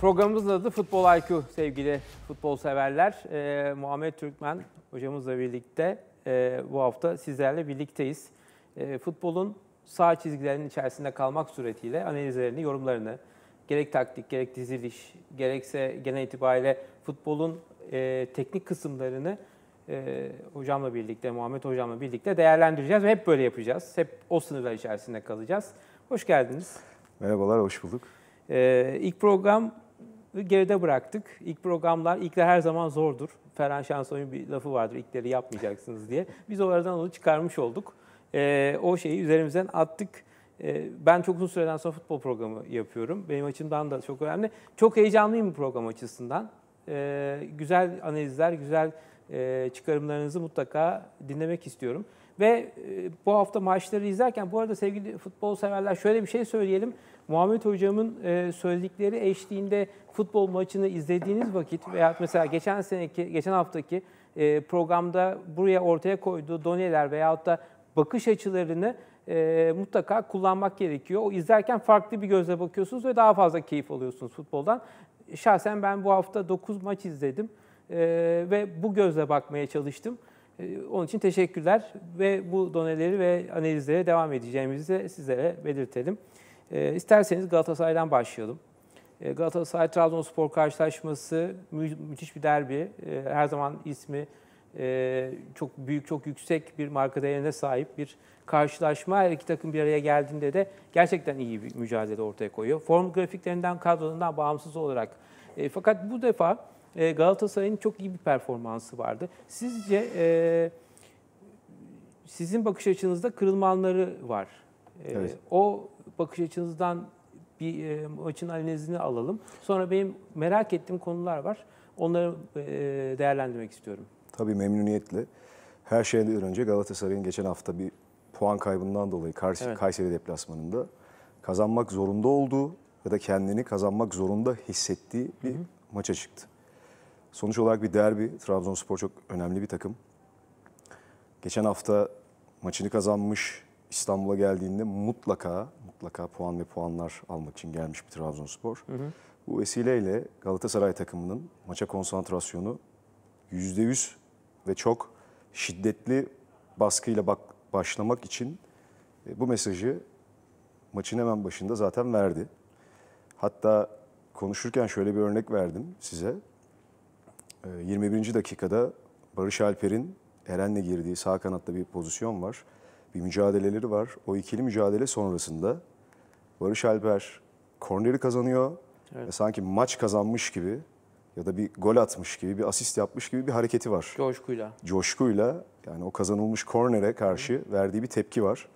Programımızın adı Futbol IQ sevgili futbol severler. Ee, Muhammed Türkmen hocamızla birlikte e, bu hafta sizlerle birlikteyiz. E, futbolun sağ çizgilerinin içerisinde kalmak suretiyle analizlerini, yorumlarını gerek taktik, gerek diziliş, gerekse genel itibariyle futbolun e, teknik kısımlarını e, hocamla birlikte, Muhammed hocamla birlikte değerlendireceğiz ve hep böyle yapacağız. Hep o sınırlar içerisinde kalacağız. Hoş geldiniz. Merhabalar, hoş bulduk. Ee, ilk program geride bıraktık. İlk programlar, ilkler her zaman zordur. Ferhan Şansoy'un bir lafı vardır, ilkleri yapmayacaksınız diye. Biz o oradan onu çıkarmış olduk. E, o şeyi üzerimizden attık. E, ben çok uzun süreden sonra futbol programı yapıyorum. Benim açımdan da çok önemli. Çok heyecanlıyım bu program açısından. E, güzel analizler, güzel e, çıkarımlarınızı mutlaka dinlemek istiyorum. Ve e, bu hafta maçları izlerken, bu arada sevgili futbol severler şöyle bir şey söyleyelim. Muhammed Hocam'ın e, söyledikleri eşliğinde futbol maçını izlediğiniz vakit veya mesela geçen seneki, geçen haftaki e, programda buraya ortaya koyduğu doneler veyahut da bakış açılarını e, mutlaka kullanmak gerekiyor. O izlerken farklı bir gözle bakıyorsunuz ve daha fazla keyif alıyorsunuz futboldan. Şahsen ben bu hafta 9 maç izledim e, ve bu gözle bakmaya çalıştım. E, onun için teşekkürler ve bu doneleri ve analizlere devam edeceğimizi de sizlere belirtelim. E, isterseniz Galatasaray'dan başlayalım. E, ee, Galatasaray-Trabzonspor karşılaşması mü- müthiş bir derbi. E, her zaman ismi e, çok büyük, çok yüksek bir marka değerine sahip bir karşılaşma. Her iki takım bir araya geldiğinde de gerçekten iyi bir mücadele ortaya koyuyor. Form grafiklerinden, kadrolarından bağımsız olarak. E, fakat bu defa e, Galatasaray'ın çok iyi bir performansı vardı. Sizce e, sizin bakış açınızda kırılma anları var. E, evet. O bakış açınızdan bir e, maçın analizini alalım. Sonra benim merak ettiğim konular var. Onları e, değerlendirmek istiyorum. Tabii memnuniyetle. Her şeyden önce Galatasaray'ın geçen hafta bir puan kaybından dolayı karşı evet. Kayseri deplasmanında kazanmak zorunda olduğu ya da kendini kazanmak zorunda hissettiği bir hı hı. maça çıktı. Sonuç olarak bir derbi. Trabzonspor çok önemli bir takım. Geçen hafta maçını kazanmış İstanbul'a geldiğinde mutlaka mutlaka puan ve puanlar almak için gelmiş bir Trabzonspor. Hı hı. Bu vesileyle Galatasaray takımının maça konsantrasyonu %100 ve çok şiddetli baskıyla bak başlamak için e, bu mesajı maçın hemen başında zaten verdi. Hatta konuşurken şöyle bir örnek verdim size. 21. E, dakikada Barış Alper'in Eren'le girdiği sağ kanatta bir pozisyon var. Bir mücadeleleri var. O ikili mücadele sonrasında Barış Alper korneri kazanıyor. Evet. Ve sanki maç kazanmış gibi ya da bir gol atmış gibi, bir asist yapmış gibi bir hareketi var. Coşkuyla. Coşkuyla yani o kazanılmış kornere karşı Hı. verdiği bir tepki var.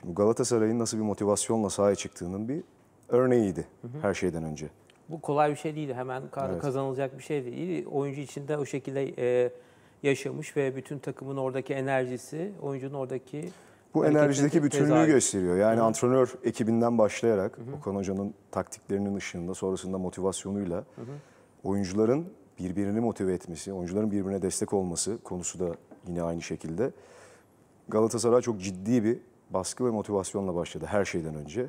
Şimdi Galatasaray'ın nasıl bir motivasyonla sahaya çıktığının bir örneğiydi Hı. her şeyden önce. Bu kolay bir şey değildi. Hemen evet. kazanılacak bir şey değil. Oyuncu içinde o şekilde e, yaşamış ve bütün takımın oradaki enerjisi, oyuncunun oradaki bu Hareketleri enerjideki bütünlüğü tezahür. gösteriyor. Yani Hı. antrenör ekibinden başlayarak Hı. Okan Hoca'nın taktiklerinin ışığında sonrasında motivasyonuyla Hı. oyuncuların birbirini motive etmesi, oyuncuların birbirine destek olması konusu da yine aynı şekilde. Galatasaray çok ciddi bir baskı ve motivasyonla başladı her şeyden önce.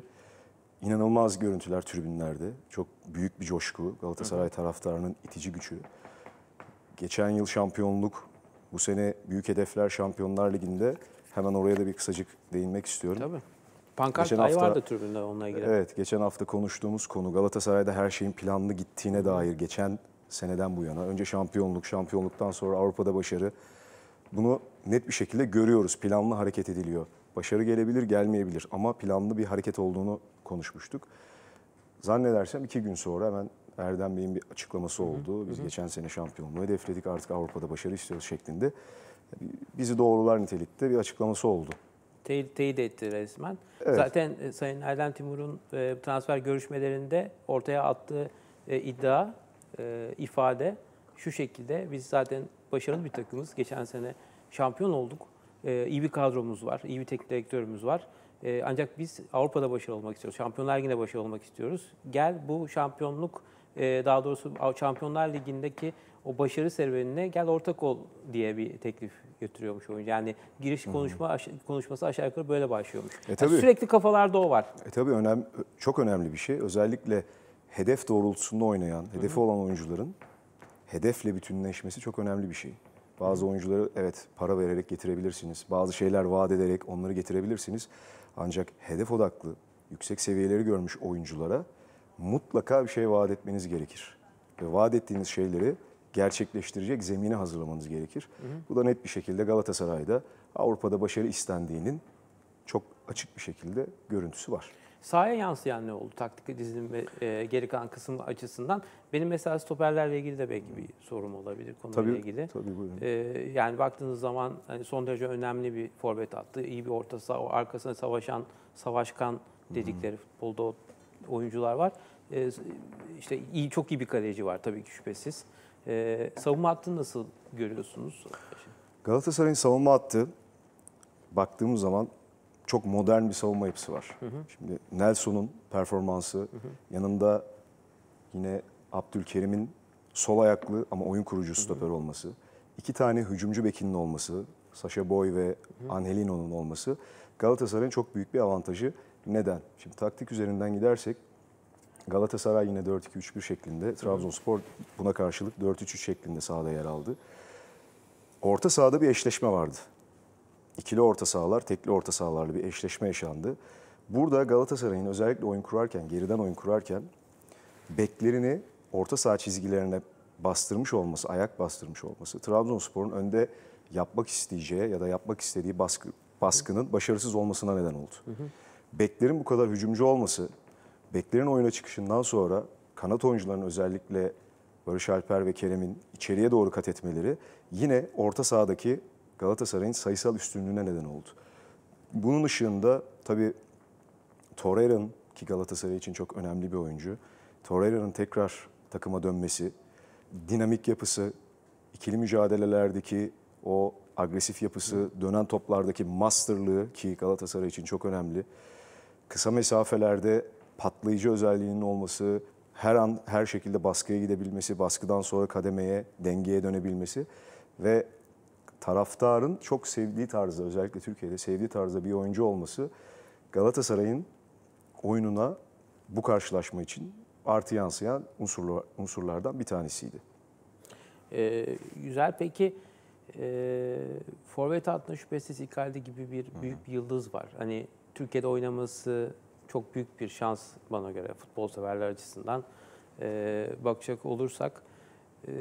İnanılmaz görüntüler tribünlerde. Çok büyük bir coşku. Galatasaray Hı. taraftarının itici gücü. Geçen yıl şampiyonluk, bu sene büyük hedefler Şampiyonlar Ligi'nde Hemen oraya da bir kısacık değinmek istiyorum. Tabii. Pankart geçen hafta, vardı tribünde onunla ilgili. Evet, geçen hafta konuştuğumuz konu Galatasaray'da her şeyin planlı gittiğine dair geçen seneden bu yana. Önce şampiyonluk, şampiyonluktan sonra Avrupa'da başarı. Bunu net bir şekilde görüyoruz. Planlı hareket ediliyor. Başarı gelebilir, gelmeyebilir ama planlı bir hareket olduğunu konuşmuştuk. Zannedersem iki gün sonra hemen Erdem Bey'in bir açıklaması oldu. Biz hı hı. geçen sene şampiyonluğu hedefledik artık Avrupa'da başarı istiyoruz şeklinde bizi doğrular nitelikte bir açıklaması oldu. Te teyit etti resmen. Evet. Zaten e, Sayın Erdem Timur'un e, transfer görüşmelerinde ortaya attığı e, iddia, e, ifade şu şekilde. Biz zaten başarılı bir takımız. Geçen sene şampiyon olduk. E, iyi bir kadromuz var, iyi bir teknik direktörümüz var. E, ancak biz Avrupa'da başarılı olmak istiyoruz. Şampiyonlar yine başarılı olmak istiyoruz. Gel bu şampiyonluk e, daha doğrusu Şampiyonlar Ligi'ndeki o başarı serüvenine gel ortak ol diye bir teklif götürüyormuş oyuncu. Yani giriş konuşma aş- konuşması aşağı yukarı böyle başlıyormuş. E, tabii. Yani sürekli kafalarda o var. E, tabii önem, çok önemli bir şey. Özellikle hedef doğrultusunda oynayan, hedefi Hı-hı. olan oyuncuların hedefle bütünleşmesi çok önemli bir şey. Bazı Hı-hı. oyuncuları evet para vererek getirebilirsiniz. Bazı şeyler vaat ederek onları getirebilirsiniz. Ancak hedef odaklı, yüksek seviyeleri görmüş oyunculara mutlaka bir şey vaat etmeniz gerekir. Ve vaat ettiğiniz şeyleri gerçekleştirecek zemini hazırlamanız gerekir. Hı hı. Bu da net bir şekilde Galatasaray'da Avrupa'da başarı istendiğinin çok açık bir şekilde görüntüsü var. Sahaya yansıyan ne oldu taktik dizinin ve e, geri kalan kısım açısından? Benim mesela stoperlerle ilgili de belki bir sorum olabilir konuyla tabii, ilgili. Tabii buyurun. E, yani baktığınız zaman hani son derece önemli bir forvet attı. İyi bir orta saha, o arkasına savaşan, savaşkan dedikleri Hı-hı. futbolda oyuncular var. E, işte iyi çok iyi bir kaleci var tabii ki şüphesiz. E, savunma hattını nasıl görüyorsunuz? Galatasaray'ın savunma hattı baktığımız zaman çok modern bir savunma yapısı var. Hı hı. Şimdi Nelson'un performansı hı hı. yanında yine Abdülkerim'in sol ayaklı ama oyun kurucu stoper olması, iki tane hücumcu bekinin olması, Sasha Boy ve Angelino'nun olması Galatasaray'ın çok büyük bir avantajı. Neden? Şimdi taktik üzerinden gidersek Galatasaray yine 4-2-3-1 şeklinde, Trabzonspor buna karşılık 4-3-3 şeklinde sahada yer aldı. Orta sahada bir eşleşme vardı. İkili orta sahalar, tekli orta sahalarla bir eşleşme yaşandı. Burada Galatasaray'ın özellikle oyun kurarken, geriden oyun kurarken beklerini orta saha çizgilerine bastırmış olması, ayak bastırmış olması, Trabzonspor'un önde yapmak isteyeceği ya da yapmak istediği baskı, baskının başarısız olmasına neden oldu. Hı hı beklerin bu kadar hücumcu olması, beklerin oyuna çıkışından sonra kanat oyuncuların özellikle Barış Alper ve Kerem'in içeriye doğru kat etmeleri yine orta sahadaki Galatasaray'ın sayısal üstünlüğüne neden oldu. Bunun ışığında tabii Torreira'nın ki Galatasaray için çok önemli bir oyuncu. Torreira'nın tekrar takıma dönmesi, dinamik yapısı, ikili mücadelelerdeki o agresif yapısı, dönen toplardaki masterlığı ki Galatasaray için çok önemli kısa mesafelerde patlayıcı özelliğinin olması, her an her şekilde baskıya gidebilmesi, baskıdan sonra kademeye, dengeye dönebilmesi ve taraftarın çok sevdiği tarzda özellikle Türkiye'de sevdiği tarzda bir oyuncu olması Galatasaray'ın oyununa bu karşılaşma için artı yansıyan unsurlu, unsurlardan bir tanesiydi. Ee, güzel peki e, forvet hattında şüphesiz İkaldi gibi bir büyük bir yıldız var. Hani Türkiye'de oynaması çok büyük bir şans bana göre futbol severler açısından e, bakacak olursak. E,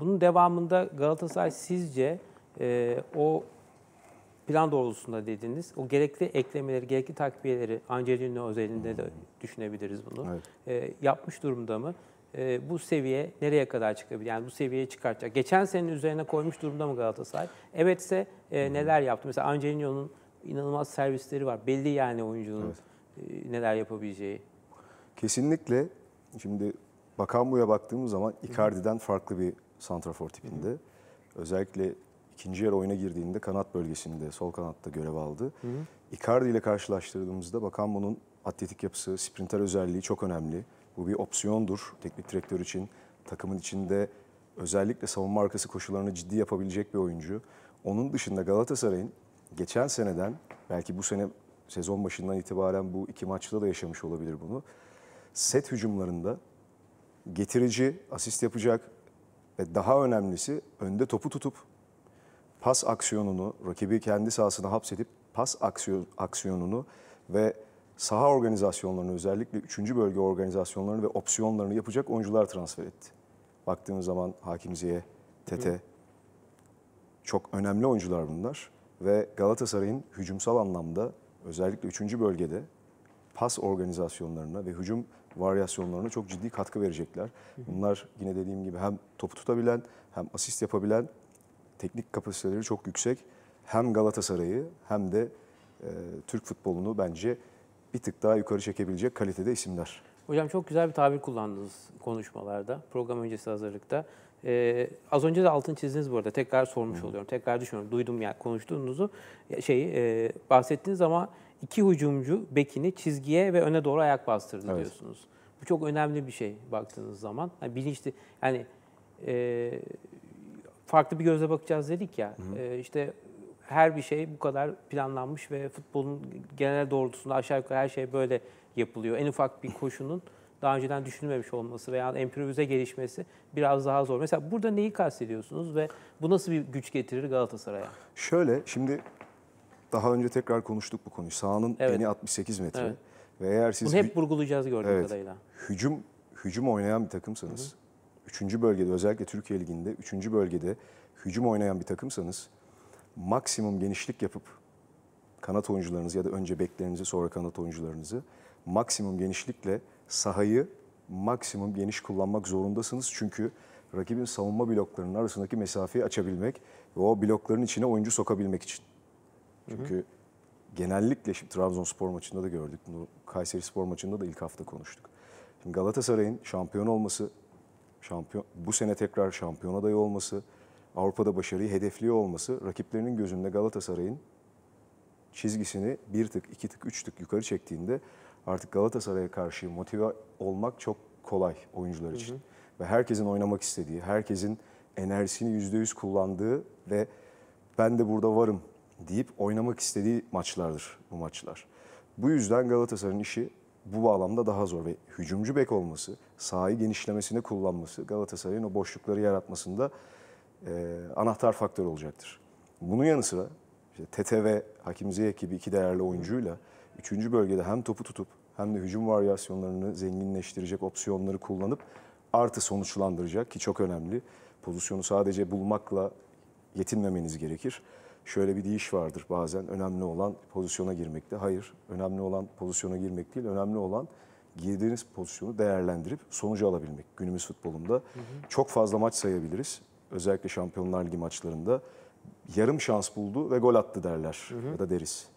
bunun devamında Galatasaray sizce e, o plan doğrultusunda dediğiniz O gerekli eklemeleri, gerekli takviyeleri Angelino özelinde de düşünebiliriz bunu. Evet. E, yapmış durumda mı? E, bu seviye nereye kadar çıkabilir? Yani bu seviyeye çıkartacak. Geçen senenin üzerine koymuş durumda mı Galatasaray? Evetse e, neler yaptı? Mesela Angelino'nun inanılmaz servisleri var. Belli yani oyuncunun evet. E, neler yapabileceği. Kesinlikle. Şimdi Bakambu'ya baktığımız zaman Icardi'den farklı bir santrafor tipinde. Özellikle ikinci yer oyuna girdiğinde kanat bölgesinde, sol kanatta görev aldı. Icardi ile karşılaştırdığımızda Bakambu'nun atletik yapısı, sprinter özelliği çok önemli. Bu bir opsiyondur teknik direktör için. Takımın içinde özellikle savunma arkası koşularını ciddi yapabilecek bir oyuncu. Onun dışında Galatasaray'ın geçen seneden belki bu sene sezon başından itibaren bu iki maçta da yaşamış olabilir bunu. Set hücumlarında getirici, asist yapacak ve daha önemlisi önde topu tutup pas aksiyonunu, rakibi kendi sahasına hapsedip pas aksiyon, aksiyonunu ve saha organizasyonlarını özellikle 3. bölge organizasyonlarını ve opsiyonlarını yapacak oyuncular transfer etti. Baktığımız zaman Hakim Ziye, Tete çok önemli oyuncular bunlar ve Galatasaray'ın hücumsal anlamda özellikle 3. bölgede pas organizasyonlarına ve hücum varyasyonlarına çok ciddi katkı verecekler. Bunlar yine dediğim gibi hem topu tutabilen hem asist yapabilen teknik kapasiteleri çok yüksek. Hem Galatasaray'ı hem de e, Türk futbolunu bence bir tık daha yukarı çekebilecek kalitede isimler. Hocam çok güzel bir tabir kullandınız konuşmalarda, program öncesi hazırlıkta. E, az önce de altın çizdiniz bu arada. Tekrar sormuş Hı. oluyorum. Tekrar düşünüyorum. Duydum yani konuştuğunuzu şey e, bahsettiniz ama iki hücumcu bekini çizgiye ve öne doğru ayak bastırdı evet. diyorsunuz. Bu çok önemli bir şey baktığınız zaman. Yani bilinçli yani e, farklı bir gözle bakacağız dedik ya. Hı. E, işte her bir şey bu kadar planlanmış ve futbolun genel doğrultusunda aşağı yukarı her şey böyle yapılıyor. En ufak bir koşunun daha önceden düşünülmemiş olması veya improvize gelişmesi biraz daha zor. Mesela burada neyi kastediyorsunuz ve bu nasıl bir güç getirir Galatasaray'a? Şöyle şimdi daha önce tekrar konuştuk bu konuyu. Sahanın evet. eni 68 metre. Evet. Ve eğer siz Bunu hep vurgulayacağız gördüğüm evet, kadarıyla. Hücum hücum oynayan bir takımsanız, hı hı. üçüncü bölgede özellikle Türkiye Ligi'nde üçüncü bölgede hücum oynayan bir takımsanız maksimum genişlik yapıp kanat oyuncularınızı ya da önce beklerinizi sonra kanat oyuncularınızı maksimum genişlikle sahayı maksimum geniş kullanmak zorundasınız. Çünkü rakibin savunma bloklarının arasındaki mesafeyi açabilmek ve o blokların içine oyuncu sokabilmek için. Çünkü hı hı. genellikle şimdi Trabzonspor maçında da gördük bunu. Kayseri Spor maçında da ilk hafta konuştuk. Şimdi Galatasaray'ın şampiyon olması, şampiyon bu sene tekrar şampiyon adayı olması, Avrupa'da başarıyı hedefliyor olması rakiplerinin gözünde Galatasaray'ın çizgisini bir tık, iki tık, üç tık yukarı çektiğinde artık Galatasaray'a karşı motive olmak çok kolay oyuncular için. Hı hı. Ve herkesin oynamak istediği, herkesin enerjisini %100 kullandığı ve ben de burada varım deyip oynamak istediği maçlardır bu maçlar. Bu yüzden Galatasaray'ın işi bu bağlamda daha zor ve hücumcu bek olması, sahayı genişlemesini kullanması, Galatasaray'ın o boşlukları yaratmasında e, anahtar faktör olacaktır. Bunun yanı sıra işte TTV, Hakim Ziyech gibi iki değerli oyuncuyla Üçüncü bölgede hem topu tutup hem de hücum varyasyonlarını zenginleştirecek opsiyonları kullanıp artı sonuçlandıracak ki çok önemli. Pozisyonu sadece bulmakla yetinmemeniz gerekir. Şöyle bir deyiş vardır bazen önemli olan pozisyona girmekte. Hayır önemli olan pozisyona girmek değil önemli olan girdiğiniz pozisyonu değerlendirip sonucu alabilmek. Günümüz futbolunda hı hı. çok fazla maç sayabiliriz. Özellikle Şampiyonlar Ligi maçlarında yarım şans buldu ve gol attı derler hı hı. ya da deriz.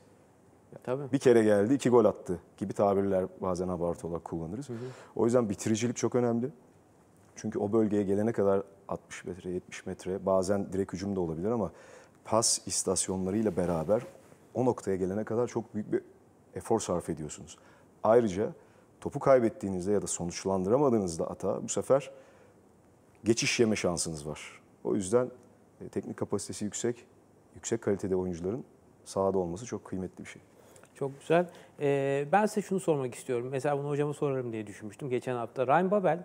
Tabii. Bir kere geldi, iki gol attı gibi tabirler bazen abartı olarak kullanırız. O yüzden bitiricilik çok önemli. Çünkü o bölgeye gelene kadar 60 metre, 70 metre bazen direkt hücum da olabilir ama pas istasyonlarıyla beraber o noktaya gelene kadar çok büyük bir efor sarf ediyorsunuz. Ayrıca topu kaybettiğinizde ya da sonuçlandıramadığınızda ata bu sefer geçiş yeme şansınız var. O yüzden e, teknik kapasitesi yüksek, yüksek kalitede oyuncuların sahada olması çok kıymetli bir şey. Çok güzel. Ee, ben size şunu sormak istiyorum. Mesela bunu hocama sorarım diye düşünmüştüm geçen hafta. Ryan Babel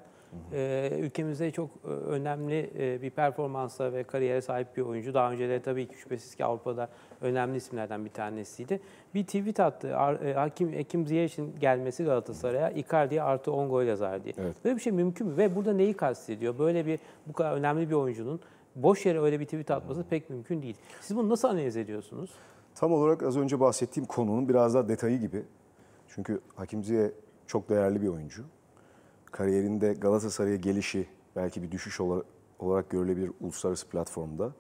e, ülkemizde çok e, önemli e, bir performansa ve kariyere sahip bir oyuncu. Daha önce de tabii ki şüphesiz ki Avrupa'da önemli isimlerden bir tanesiydi. Bir tweet attı. E, Hakim Ekim Ziyech'in gelmesi Galatasaray'a Icardi'ye artı 10 gol yazar diye. Evet. Böyle bir şey mümkün mü? Ve burada neyi kastediyor? Böyle bir bu kadar önemli bir oyuncunun boş yere öyle bir tweet atması pek mümkün değil. Siz bunu nasıl analiz ediyorsunuz? Tam olarak az önce bahsettiğim konunun biraz daha detayı gibi. Çünkü Hakim Ziye çok değerli bir oyuncu. Kariyerinde Galatasaray'a gelişi belki bir düşüş olarak görülebilir uluslararası platformda.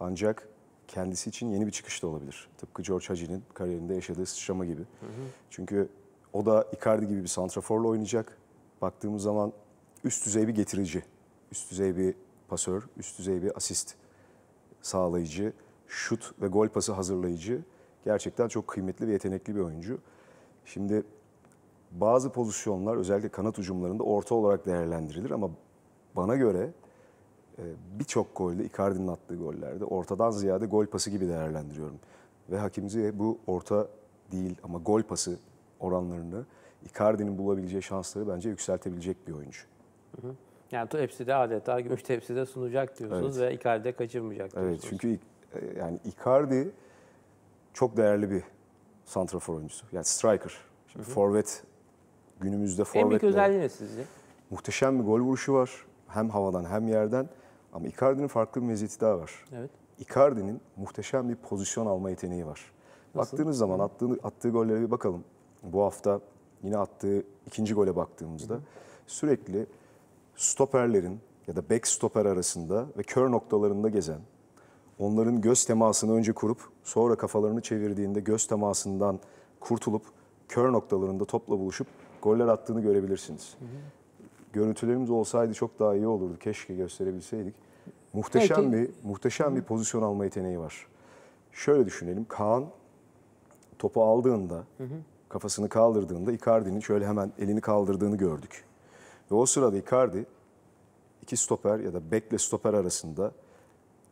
Ancak kendisi için yeni bir çıkış da olabilir. Tıpkı George Hagi'nin kariyerinde yaşadığı sıçrama gibi. Hı hı. Çünkü o da Icardi gibi bir santraforla oynayacak. Baktığımız zaman üst düzey bir getirici, üst düzey bir pasör, üst düzey bir asist sağlayıcı şut ve gol pası hazırlayıcı. Gerçekten çok kıymetli ve yetenekli bir oyuncu. Şimdi bazı pozisyonlar özellikle kanat ucumlarında orta olarak değerlendirilir ama bana göre e, birçok golde Icardi'nin attığı gollerde ortadan ziyade gol pası gibi değerlendiriyorum. Ve hakimizi bu orta değil ama gol pası oranlarını Icardi'nin bulabileceği şansları bence yükseltebilecek bir oyuncu. Yani hepsi de adeta gümüş tepside sunacak diyorsunuz evet. ve Icardi'de kaçırmayacak diyorsunuz. Evet çünkü e, yani Icardi çok değerli bir santrafor oyuncusu. Yani striker. Şimdi forvet günümüzde forvet. En büyük özelliği ne sizce? Muhteşem bir gol vuruşu var. Hem havadan hem yerden. Ama Icardi'nin farklı bir meziyeti daha var. Evet. Icardi'nin muhteşem bir pozisyon alma yeteneği var. Nasıl? Baktığınız zaman attığı, attığı gollere bir bakalım. Bu hafta yine attığı ikinci gole baktığımızda hı hı. sürekli stoperlerin ya da back stoper arasında ve kör noktalarında gezen onların göz temasını önce kurup sonra kafalarını çevirdiğinde göz temasından kurtulup kör noktalarında topla buluşup goller attığını görebilirsiniz. Görüntülerimiz olsaydı çok daha iyi olurdu. Keşke gösterebilseydik. Muhteşem Peki. bir muhteşem bir pozisyon alma yeteneği var. Şöyle düşünelim. Kaan topu aldığında, kafasını kaldırdığında Icardi'nin şöyle hemen elini kaldırdığını gördük. Ve o sırada Icardi iki stoper ya da bekle stoper arasında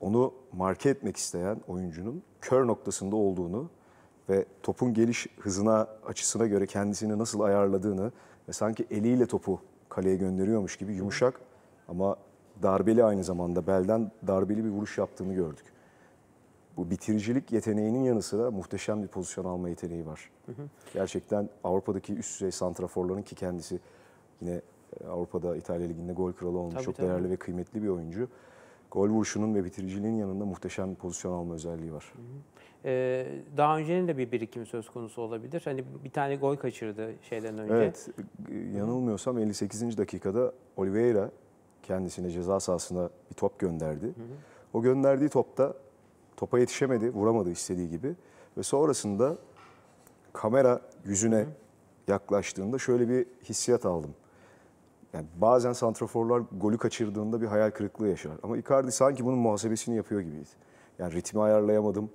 onu marke etmek isteyen oyuncunun kör noktasında olduğunu ve topun geliş hızına, açısına göre kendisini nasıl ayarladığını ve sanki eliyle topu kaleye gönderiyormuş gibi yumuşak ama darbeli aynı zamanda belden darbeli bir vuruş yaptığını gördük. Bu bitiricilik yeteneğinin yanı sıra muhteşem bir pozisyon alma yeteneği var. Gerçekten Avrupa'daki üst düzey santraforların ki kendisi yine e, Avrupa'da İtalya Ligi'nde gol kralı olmuş tabii, çok tabii. değerli ve kıymetli bir oyuncu gol vuruşunun ve bitiriciliğin yanında muhteşem pozisyon alma özelliği var. Ee, daha öncenin de bir birikim söz konusu olabilir. Hani bir tane gol kaçırdı şeyden önce. Evet, e, yanılmıyorsam 58. dakikada Oliveira kendisine ceza sahasına bir top gönderdi. O gönderdiği topta topa yetişemedi, vuramadı istediği gibi. Ve sonrasında kamera yüzüne yaklaştığında şöyle bir hissiyat aldım. Yani bazen santraforlar golü kaçırdığında bir hayal kırıklığı yaşar. Ama Icardi sanki bunun muhasebesini yapıyor gibiydi. Yani ritmi ayarlayamadım.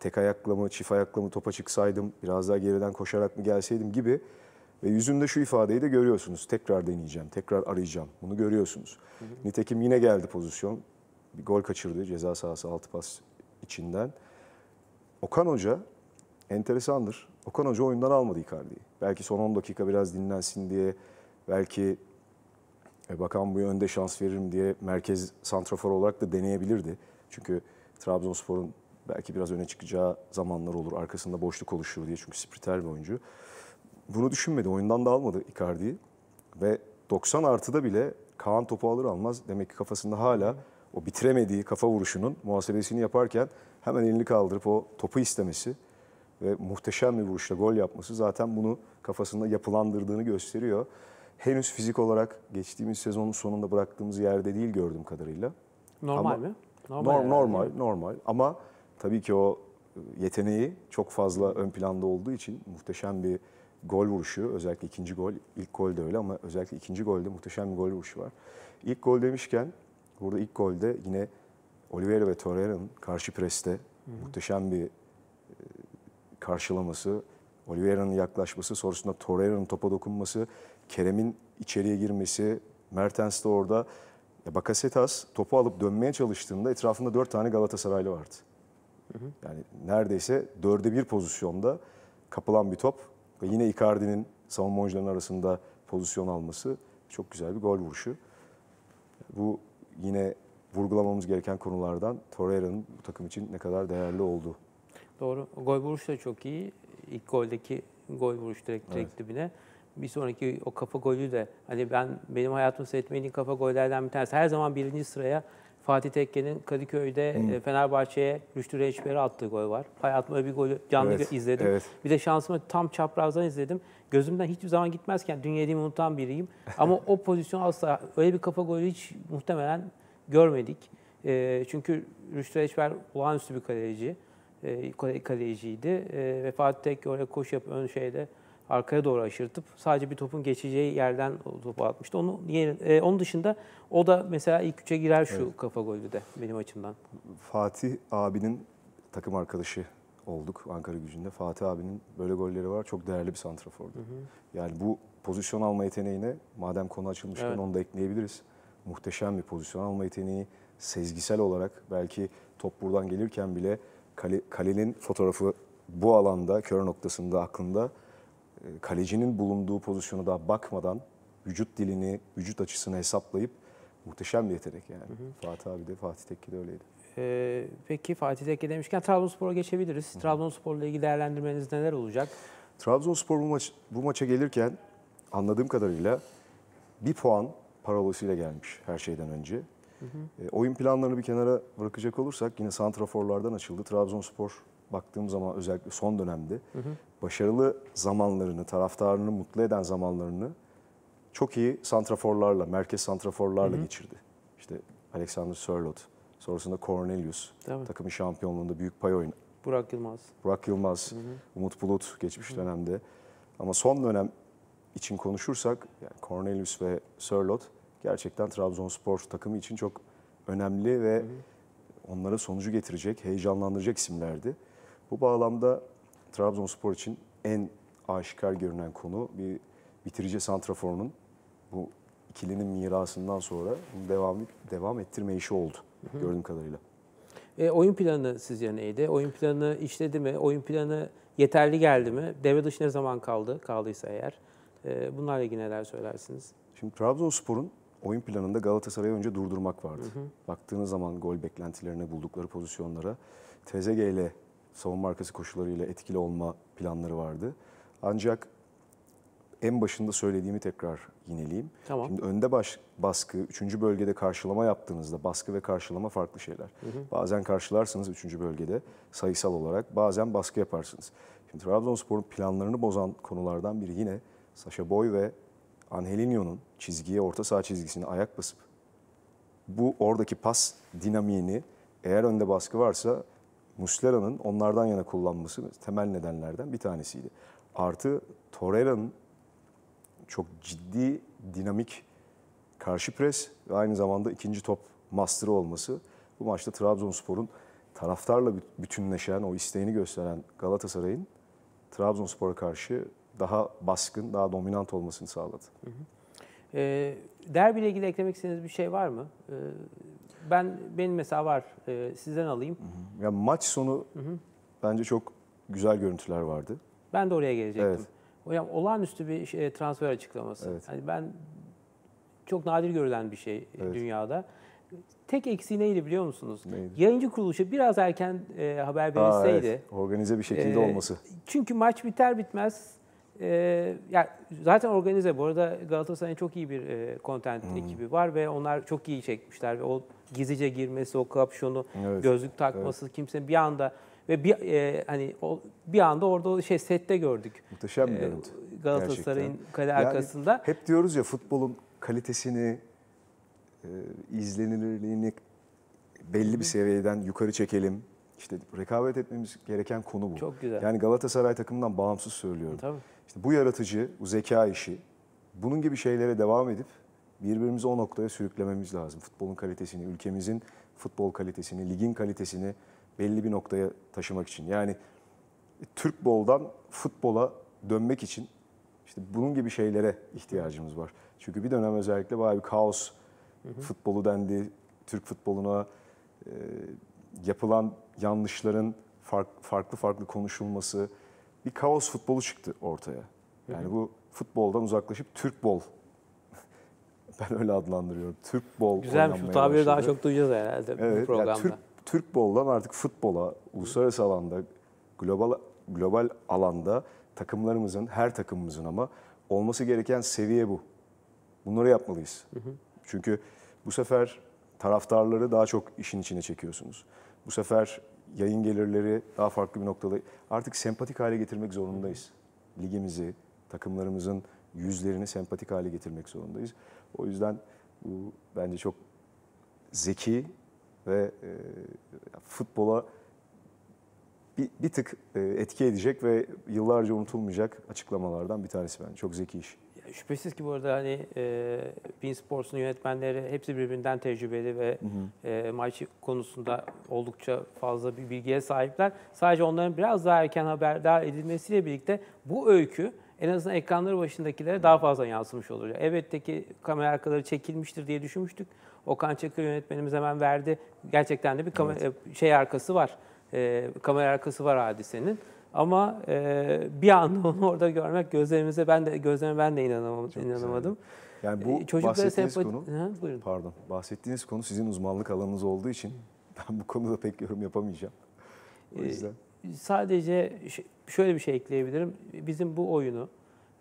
Tek ayakla mı, çift ayakla mı topa çıksaydım, biraz daha geriden koşarak mı gelseydim gibi. Ve yüzünde şu ifadeyi de görüyorsunuz. Tekrar deneyeceğim, tekrar arayacağım. Bunu görüyorsunuz. Nitekim yine geldi pozisyon. Bir gol kaçırdı ceza sahası altı pas içinden. Okan Hoca enteresandır. Okan Hoca oyundan almadı Icardi'yi. Belki son 10 dakika biraz dinlensin diye, belki e, bakan bu yönde şans veririm diye merkez santrafor olarak da deneyebilirdi. Çünkü Trabzonspor'un belki biraz öne çıkacağı zamanlar olur. Arkasında boşluk oluşur diye. Çünkü sprinter bir oyuncu. Bunu düşünmedi. Oyundan da almadı Icardi'yi. Ve 90 artıda bile Kaan topu alır almaz demek ki kafasında hala o bitiremediği kafa vuruşunun muhasebesini yaparken hemen elini kaldırıp o topu istemesi ve muhteşem bir vuruşla gol yapması zaten bunu kafasında yapılandırdığını gösteriyor henüz fizik olarak geçtiğimiz sezonun sonunda bıraktığımız yerde değil gördüğüm kadarıyla. Normal Ama, mi? Normal, nor, yani. normal, normal. Ama tabii ki o e, yeteneği çok fazla ön planda olduğu için muhteşem bir gol vuruşu. Özellikle ikinci gol, ilk gol de öyle ama özellikle ikinci golde muhteşem bir gol vuruşu var. İlk gol demişken burada ilk golde yine Oliveira ve Torreira'nın karşı preste Hı -hı. muhteşem bir e, karşılaması, Oliveira'nın yaklaşması, sonrasında Torreira'nın topa dokunması Kerem'in içeriye girmesi, Mertens de orada. Ya Bakasetas topu alıp dönmeye çalıştığında etrafında dört tane Galatasaraylı vardı. Hı hı. Yani neredeyse dörde bir pozisyonda kapılan bir top ve yine Icardi'nin savunma oyuncularının arasında pozisyon alması çok güzel bir gol vuruşu. Bu yine vurgulamamız gereken konulardan Torreira'nın bu takım için ne kadar değerli oldu. Doğru. Gol vuruşu da çok iyi. İlk goldeki gol vuruş direkt, direkt evet. dibine bir sonraki o kafa golü de hani ben benim hayatımı seyretmenin kafa gollerden bir tanesi. Her zaman birinci sıraya Fatih Tekke'nin Kadıköy'de hmm. E, Fenerbahçe'ye Rüştü Reçber'e attığı gol var. Hayatımda bir golü canlı evet, izledim. Evet. Bir de şansımı tam çaprazdan izledim. Gözümden hiçbir zaman gitmezken dünyayı unutan biriyim. Ama o pozisyon asla öyle bir kafa golü hiç muhtemelen görmedik. E, çünkü Rüştü Reçber olağanüstü bir kaleci. E, kaleciydi. E, ve Fatih Tekke oraya koşu yapıp ön şeyde arkaya doğru aşırtıp sadece bir topun geçeceği yerden topu atmıştı. Onu e, onun dışında o da mesela ilk üçe girer şu evet. kafa golü de benim açımdan. Fatih abinin takım arkadaşı olduk Ankara gücünde. Fatih abinin böyle golleri var. Çok değerli bir santrafordu. Hı hı. Yani bu pozisyon alma yeteneğine madem konu açılmışken evet. onu da ekleyebiliriz. Muhteşem bir pozisyon alma yeteneği. Sezgisel olarak belki top buradan gelirken bile kale, kalenin fotoğrafı bu alanda, kör noktasında aklında kalecinin bulunduğu pozisyonu daha bakmadan vücut dilini, vücut açısını hesaplayıp muhteşem bir yetenek yani. Hı hı. Fatih abi de Fatih Tekke de öyleydi. Ee, peki Fatih Tekke demişken Trabzonspor'a geçebiliriz. Hı hı. Trabzonspor'la ilgili değerlendirmeniz neler olacak? Trabzonspor bu, maç, bu maça gelirken anladığım kadarıyla bir puan parolasıyla gelmiş her şeyden önce. Hı hı. E, oyun planlarını bir kenara bırakacak olursak yine santraforlardan açıldı. Trabzonspor baktığım zaman özellikle son dönemde hı hı başarılı zamanlarını, taraftarını mutlu eden zamanlarını çok iyi santraforlarla, merkez santraforlarla Hı-hı. geçirdi. İşte Alexander Sörlot, sonrasında Cornelius, takımın şampiyonluğunda büyük pay oynadı. Burak Yılmaz. Burak Yılmaz, Hı-hı. Umut Bulut geçmiş Hı-hı. dönemde. Ama son dönem için konuşursak yani Cornelius ve Sörlot gerçekten Trabzonspor takımı için çok önemli ve Hı-hı. onlara sonucu getirecek, heyecanlandıracak isimlerdi. Bu bağlamda Trabzonspor için en aşikar görünen konu bir bitirici santraforunun bu ikilinin mirasından sonra devam devam ettirme işi oldu hı hı. gördüğüm kadarıyla. E, oyun planı sizce neydi? Oyun planı işledi mi? Oyun planı yeterli geldi mi? Devre dışı ne zaman kaldı? Kaldıysa eğer. E, bunlarla ilgili neler söylersiniz? Şimdi Trabzonspor'un oyun planında Galatasaray'ı önce durdurmak vardı. Hı hı. Baktığınız zaman gol beklentilerine, buldukları pozisyonlara TZG ile savunma arkası koşullarıyla etkili olma planları vardı. Ancak en başında söylediğimi tekrar yineleyeyim. Tamam. Şimdi önde baş, baskı, üçüncü bölgede karşılama yaptığınızda baskı ve karşılama farklı şeyler. Hı hı. Bazen karşılarsınız üçüncü bölgede sayısal olarak, bazen baskı yaparsınız. Şimdi Trabzonspor'un planlarını bozan konulardan biri yine Sasha Boy ve Angelinho'nun çizgiye, orta saha çizgisini ayak basıp bu oradaki pas dinamiğini eğer önde baskı varsa Muslera'nın onlardan yana kullanması temel nedenlerden bir tanesiydi. Artı Torreira'nın çok ciddi, dinamik karşı pres ve aynı zamanda ikinci top masterı olması bu maçta Trabzonspor'un taraftarla bütünleşen, o isteğini gösteren Galatasaray'ın Trabzonspor'a karşı daha baskın, daha dominant olmasını sağladı. Hı hı. E, ee, derbiyle ilgili eklemek istediğiniz bir şey var mı? E, ben benim mesela var e, sizden alayım. Hı hı. Ya maç sonu hı hı. bence çok güzel görüntüler vardı. Ben de oraya gelecektim. Evet. Hocam olağanüstü bir şey, e, transfer açıklaması. Evet. Yani ben çok nadir görülen bir şey e, evet. dünyada. Tek eksiği neydi biliyor musunuz? Neydi? Yayıncı kuruluşu biraz erken e, haber verilseydi. Aa, evet. Organize bir şekilde e, olması. Çünkü maç biter bitmez e, ee, yani zaten organize. Bu arada Galatasaray'ın çok iyi bir e, content hmm. ekibi var ve onlar çok iyi çekmişler. Ve o gizlice girmesi, o kapşonu, evet. gözlük takması, evet. kimse bir anda ve bir e, hani o, bir anda orada şey sette gördük. Muhteşem bir ee, görüntü. E, Galatasaray'ın kale yani arkasında. Hep diyoruz ya futbolun kalitesini, e, izlenilirliğini belli bir seviyeden yukarı çekelim. İşte rekabet etmemiz gereken konu bu. Çok güzel. Yani Galatasaray takımından bağımsız söylüyorum. Tabii bu yaratıcı, bu zeka işi, bunun gibi şeylere devam edip birbirimizi o noktaya sürüklememiz lazım. Futbolun kalitesini, ülkemizin futbol kalitesini, ligin kalitesini belli bir noktaya taşımak için. Yani e, Türk boldan futbola dönmek için işte bunun gibi şeylere ihtiyacımız var. Çünkü bir dönem özellikle bayağı bir kaos hı hı. futbolu dendi. Türk futboluna e, yapılan yanlışların fark, farklı farklı konuşulması, bir kaos futbolu çıktı ortaya. Yani bu futboldan uzaklaşıp Türk bol. ben öyle adlandırıyorum. Türk bol Güzelmiş bu tabiri daha çok duyacağız herhalde evet, bu programda. Yani Türk, Türk boldan artık futbola, uluslararası alanda, global global alanda takımlarımızın, her takımımızın ama olması gereken seviye bu. Bunları yapmalıyız. Hı hı. Çünkü bu sefer taraftarları daha çok işin içine çekiyorsunuz. Bu sefer yayın gelirleri daha farklı bir noktada. Artık sempatik hale getirmek zorundayız. Ligimizi, takımlarımızın yüzlerini sempatik hale getirmek zorundayız. O yüzden bu bence çok zeki ve e, futbola bir, bir tık e, etki edecek ve yıllarca unutulmayacak açıklamalardan bir tanesi bence. Çok zeki iş. Şüphesiz ki burada hani e, Bean Sports'un yönetmenleri hepsi birbirinden tecrübeli ve hı E, maç konusunda oldukça fazla bir bilgiye sahipler. Sadece onların biraz daha erken haberdar edilmesiyle birlikte bu öykü en azından ekranları başındakilere daha fazla yansımış olacak. Elbette ki kamera arkaları çekilmiştir diye düşünmüştük. Okan Çakır yönetmenimiz hemen verdi. Gerçekten de bir kamera, evet. E, şey arkası var. E, kamera arkası var hadisenin. Ama e, bir anda onu orada görmek gözlerimize ben de gözlerime ben de inanamadım. Çok inanamadım. Yani e, bu Çocuklara bahsettiğiniz sempati... konu, ha, buyurun. pardon, bahsettiğiniz konu sizin uzmanlık alanınız olduğu için ben bu konuda pek yorum yapamayacağım. O e, yüzden. E, sadece şöyle bir şey ekleyebilirim. Bizim bu oyunu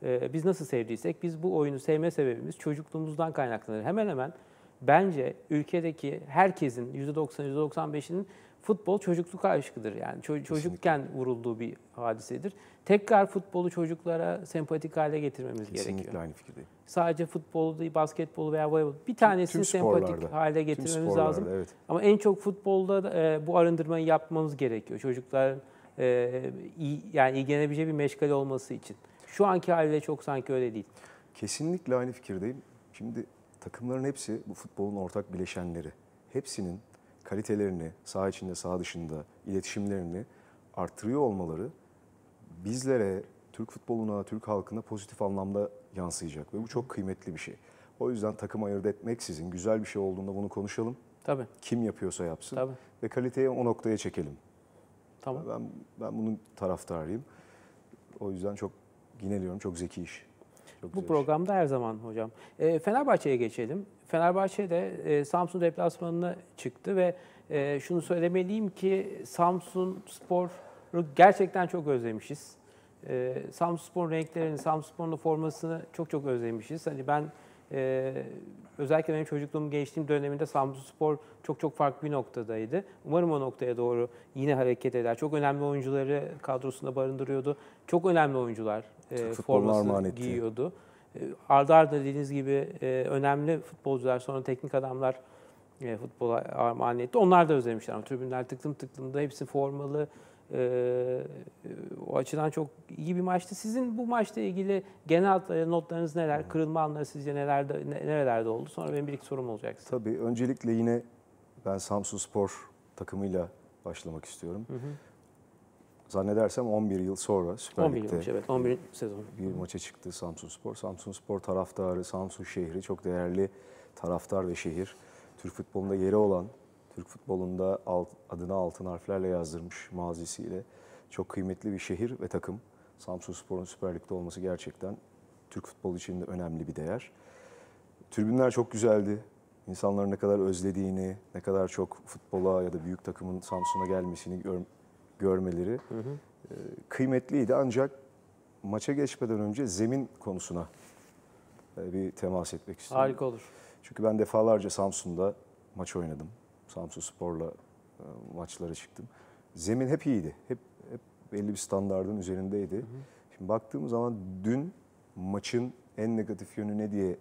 e, biz nasıl sevdiysek biz bu oyunu sevme sebebimiz çocukluğumuzdan kaynaklanır. Hemen hemen bence ülkedeki herkesin %90-%95'inin futbol çocukluk aşkıdır. Yani ço- çocukken vurulduğu bir hadisedir. Tekrar futbolu çocuklara sempatik hale getirmemiz Kesinlikle gerekiyor. Kesinlikle aynı fikirdeyim. Sadece futbolu değil, basketbolu veya voleybol bir tanesini tüm, tüm sempatik hale getirmemiz lazım. Evet. Ama en çok futbolda da, e, bu arındırmayı yapmamız gerekiyor. Çocukların e, iyi, yani ilgilenebileceği bir meşgale olması için. Şu anki haliyle çok sanki öyle değil. Kesinlikle aynı fikirdeyim. Şimdi takımların hepsi bu futbolun ortak bileşenleri. Hepsinin kalitelerini, sağ içinde, sağ dışında iletişimlerini arttırıyor olmaları bizlere, Türk futboluna, Türk halkına pozitif anlamda yansıyacak ve bu çok kıymetli bir şey. O yüzden takım ayırt sizin güzel bir şey olduğunda bunu konuşalım. Tabii. Kim yapıyorsa yapsın Tabii. ve kaliteyi o noktaya çekelim. Tamam. Ben ben bunun taraftarıyım. O yüzden çok yineliyorum çok zeki iş. Çok Bu programda iş. her zaman hocam. E, Fenerbahçe'ye geçelim. Fenerbahçe de e, Samsun deplasmanına çıktı ve e, şunu söylemeliyim ki Samsun Spor'u gerçekten çok özlemişiz. E, Samsun Spor'un renklerini, Samsun Spor'un formasını çok çok özlemişiz. Hani ben e, özellikle benim çocukluğum gençliğim döneminde Samsun Spor çok çok farklı bir noktadaydı. Umarım o noktaya doğru yine hareket eder. Çok önemli oyuncuları kadrosunda barındırıyordu. Çok önemli oyuncular e, formasını giyiyordu. Etti arda e, arda dediğiniz gibi e, önemli futbolcular sonra teknik adamlar e, futbola armağan etti. Onlar da özlemişler ama tribünler tıklım tıklımda hepsi formalı. O açıdan çok iyi bir maçtı. Sizin bu maçla ilgili genel notlarınız neler? Kırılma anları sizce nelerde, nerelerde oldu? Sonra benim bir iki sorum olacak. Size. Tabii öncelikle yine ben Samsun Spor takımıyla başlamak istiyorum. Hı hı zannedersem 11 yıl sonra Süper 11 Lig'de yılmış, evet, 11 sezon. bir maça çıktı Samsun Spor. Samsun Spor taraftarı, Samsun şehri çok değerli taraftar ve şehir. Türk futbolunda yeri olan, Türk futbolunda alt, adına altın harflerle yazdırmış mazisiyle çok kıymetli bir şehir ve takım. Samsun Spor'un Süper Lig'de olması gerçekten Türk futbolu için de önemli bir değer. Tribünler çok güzeldi. İnsanların ne kadar özlediğini, ne kadar çok futbola ya da büyük takımın Samsun'a gelmesini görmeleri hı hı. E, kıymetliydi. Ancak maça geçmeden önce zemin konusuna e, bir temas etmek istiyorum. Harika olur. Çünkü ben defalarca Samsun'da maç oynadım. Samsun Spor'la e, maçlara çıktım. Zemin hep iyiydi. Hep, hep belli bir standardın üzerindeydi. Hı hı. Şimdi baktığımız zaman dün maçın en negatif yönü ne diye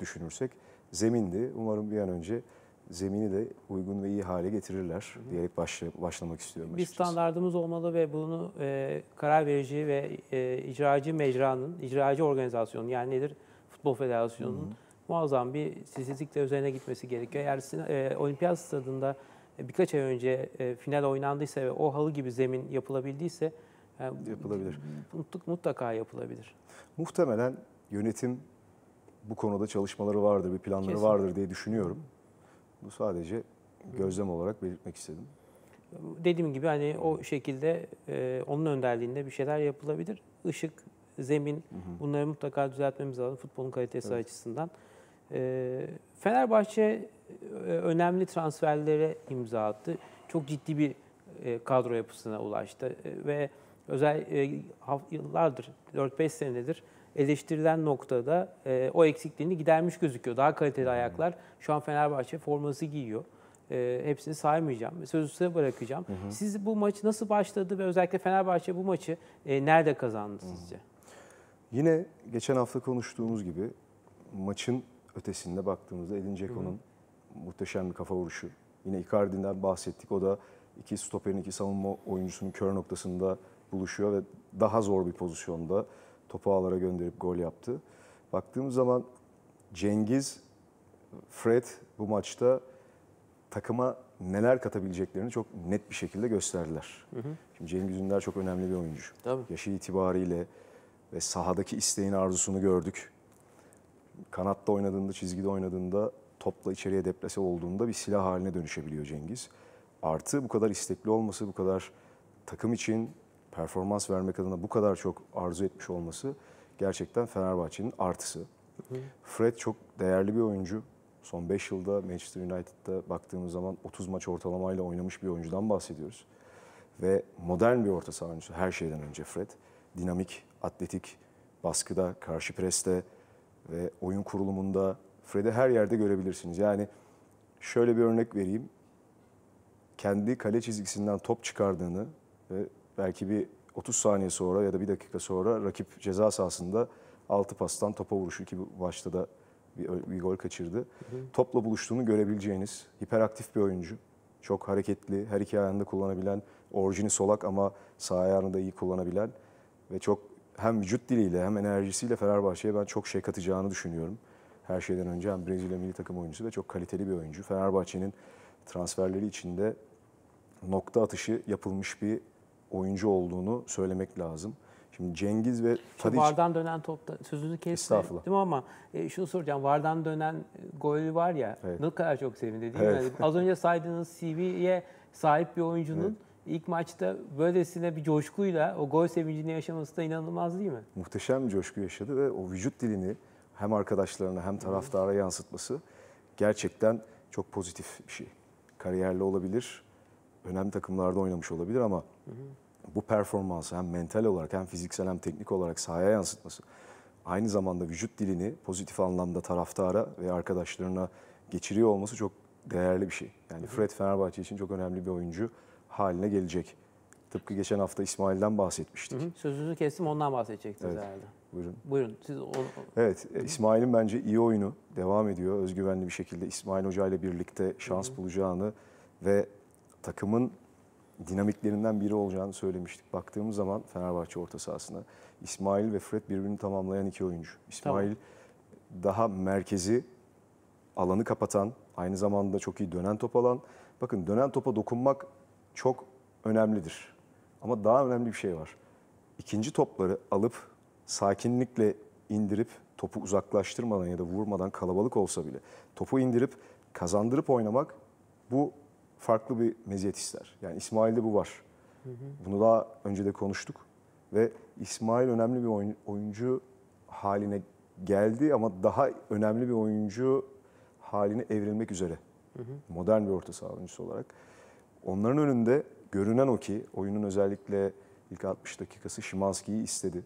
düşünürsek zemindi. Umarım bir an önce zemini de uygun ve iyi hale getirirler diyerek başla, başlamak istiyorum açıkçası. Bir standartımız olmalı ve bunu e, karar verici ve e, icracı mecranın, icracı organizasyonun yani nedir? Futbol Federasyonu'nun muazzam bir titizlikle üzerine gitmesi gerekiyor. Eğer e, olimpiyat stadında e, birkaç ay önce e, final oynandıysa ve o halı gibi zemin yapılabildiyse yani, e, yapılabilir. Mutlaka yapılabilir. Muhtemelen yönetim bu konuda çalışmaları vardır, bir planları Kesinlikle. vardır diye düşünüyorum. Bu sadece gözlem olarak belirtmek istedim. Dediğim gibi hani o şekilde e, onun önderliğinde bir şeyler yapılabilir. Işık, zemin hı hı. bunları mutlaka düzeltmemiz lazım futbolun kalitesi evet. açısından. E, Fenerbahçe e, önemli transferlere imza attı. Çok ciddi bir e, kadro yapısına ulaştı e, ve özel e, yıllardır 4-5 senedir eleştirilen noktada e, o eksikliğini gidermiş gözüküyor. Daha kaliteli hmm. ayaklar şu an Fenerbahçe forması giyiyor. E, hepsini saymayacağım. Sözü size bırakacağım. Hı Siz bu maç nasıl başladı ve özellikle Fenerbahçe bu maçı e, nerede kazandı hmm. sizce? Hı Yine geçen hafta konuştuğumuz gibi maçın ötesinde baktığımızda Edin Dzeko'nun muhteşem bir kafa vuruşu. Yine Icardi'den bahsettik. O da iki stoperin, iki savunma oyuncusunun kör noktasında buluşuyor ve daha zor bir pozisyonda Topu ağlara gönderip gol yaptı. Baktığımız zaman Cengiz, Fred bu maçta takıma neler katabileceklerini çok net bir şekilde gösterdiler. Hı hı. Şimdi Cengiz Ünder çok önemli bir oyuncu. Tabii. Yaşı itibariyle ve sahadaki isteğin arzusunu gördük. Kanatta oynadığında, çizgide oynadığında, topla içeriye deplase olduğunda bir silah haline dönüşebiliyor Cengiz. Artı bu kadar istekli olması, bu kadar takım için performans vermek adına bu kadar çok arzu etmiş olması gerçekten Fenerbahçe'nin artısı. Fred çok değerli bir oyuncu. Son 5 yılda Manchester United'da baktığımız zaman 30 maç ortalamayla oynamış bir oyuncudan bahsediyoruz. Ve modern bir orta saha oyuncusu her şeyden önce Fred. Dinamik, atletik, baskıda, karşı preste ve oyun kurulumunda Fred'i her yerde görebilirsiniz. Yani şöyle bir örnek vereyim. Kendi kale çizgisinden top çıkardığını ve belki bir 30 saniye sonra ya da bir dakika sonra rakip ceza sahasında 6 pastan topa vuruşu ki başta da bir, bir gol kaçırdı. Hı hı. Topla buluştuğunu görebileceğiniz hiperaktif bir oyuncu. Çok hareketli, her iki ayağında kullanabilen, orijini solak ama sağ ayağını da iyi kullanabilen ve çok hem vücut diliyle hem enerjisiyle Fenerbahçe'ye ben çok şey katacağını düşünüyorum. Her şeyden önce hem Brezilya milli takım oyuncusu ve çok kaliteli bir oyuncu. Fenerbahçe'nin transferleri içinde nokta atışı yapılmış bir oyuncu olduğunu söylemek lazım. Şimdi Cengiz ve Tadiç... Vardan dönen topta sözünü kesme değil mi ama e, şunu soracağım. Vardan dönen e, golü var ya evet. ne kadar çok sevindi değil evet. mi? Yani az önce saydığınız CV'ye sahip bir oyuncunun evet. İlk maçta böylesine bir coşkuyla o gol sevincini yaşaması da inanılmaz değil mi? Muhteşem bir coşku yaşadı ve o vücut dilini hem arkadaşlarına hem taraftara yansıtması gerçekten çok pozitif bir şey. Kariyerli olabilir, önemli takımlarda oynamış olabilir ama hı hı bu performansı hem mental olarak hem fiziksel hem teknik olarak sahaya yansıtması aynı zamanda vücut dilini pozitif anlamda taraftara ve arkadaşlarına geçiriyor olması çok değerli bir şey. Yani Fred Fenerbahçe için çok önemli bir oyuncu haline gelecek. Tıpkı geçen hafta İsmail'den bahsetmiştik. Hı hı, sözünüzü kestim ondan bahsedecektiniz evet. herhalde. Buyurun. Buyurun. Siz o... Evet e, İsmail'in bence iyi oyunu devam ediyor. Özgüvenli bir şekilde İsmail Hoca ile birlikte şans hı hı. bulacağını ve takımın dinamiklerinden biri olacağını söylemiştik. Baktığımız zaman Fenerbahçe orta sahasına İsmail ve Fred birbirini tamamlayan iki oyuncu. İsmail tamam. daha merkezi alanı kapatan, aynı zamanda çok iyi dönen top alan. Bakın dönen topa dokunmak çok önemlidir. Ama daha önemli bir şey var. İkinci topları alıp sakinlikle indirip topu uzaklaştırmadan ya da vurmadan kalabalık olsa bile topu indirip kazandırıp oynamak bu farklı bir meziyet ister. Yani İsmail'de bu var. Bunu daha önce de konuştuk. Ve İsmail önemli bir oyuncu haline geldi ama daha önemli bir oyuncu haline evrilmek üzere. Modern bir orta saha oyuncusu olarak. Onların önünde görünen o ki oyunun özellikle ilk 60 dakikası Şimanski'yi istedi.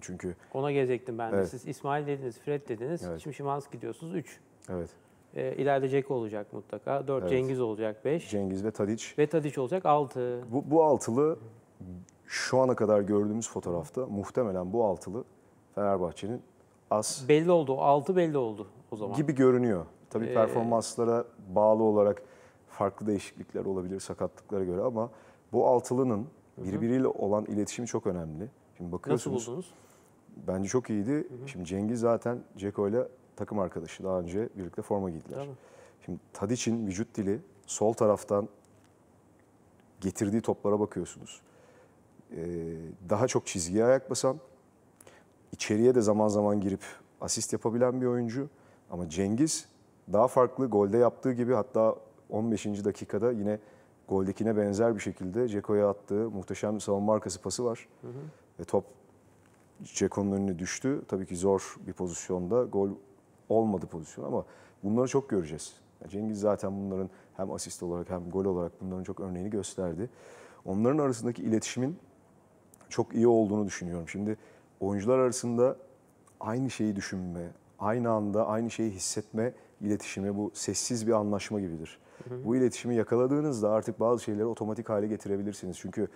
Çünkü ona gelecektim ben de. Evet. Siz İsmail dediniz, Fred dediniz. Evet. Şimdi Şimanski diyorsunuz 3. Evet e, ilerleyecek olacak mutlaka. 4 evet. Cengiz olacak 5. Cengiz ve Tadiç. Ve Tadiç olacak 6. Bu, bu altılı şu ana kadar gördüğümüz fotoğrafta muhtemelen bu altılı Fenerbahçe'nin az... Belli oldu. 6 belli oldu o zaman. Gibi görünüyor. Tabii ee... performanslara bağlı olarak farklı değişiklikler olabilir sakatlıklara göre ama bu altılının birbiriyle olan iletişimi çok önemli. Şimdi bakıyorsunuz. Nasıl buldunuz? Bence çok iyiydi. Hı hı. Şimdi Cengiz zaten Ceko ile takım arkadaşı daha önce birlikte forma giydiler. Tabii. Şimdi Tadiç'in vücut dili sol taraftan getirdiği toplara bakıyorsunuz. Ee, daha çok çizgiye ayak basan, içeriye de zaman zaman girip asist yapabilen bir oyuncu. Ama Cengiz daha farklı golde yaptığı gibi hatta 15. dakikada yine goldekine benzer bir şekilde Ceko'ya attığı muhteşem savunma arkası pası var. Hı hı. Ve top Ceko'nun önüne düştü. Tabii ki zor bir pozisyonda gol olmadı pozisyon ama bunları çok göreceğiz. Cengiz zaten bunların hem asist olarak hem gol olarak bunların çok örneğini gösterdi. Onların arasındaki iletişimin çok iyi olduğunu düşünüyorum. Şimdi oyuncular arasında aynı şeyi düşünme, aynı anda aynı şeyi hissetme iletişimi bu sessiz bir anlaşma gibidir. Bu iletişimi yakaladığınızda artık bazı şeyleri otomatik hale getirebilirsiniz. Çünkü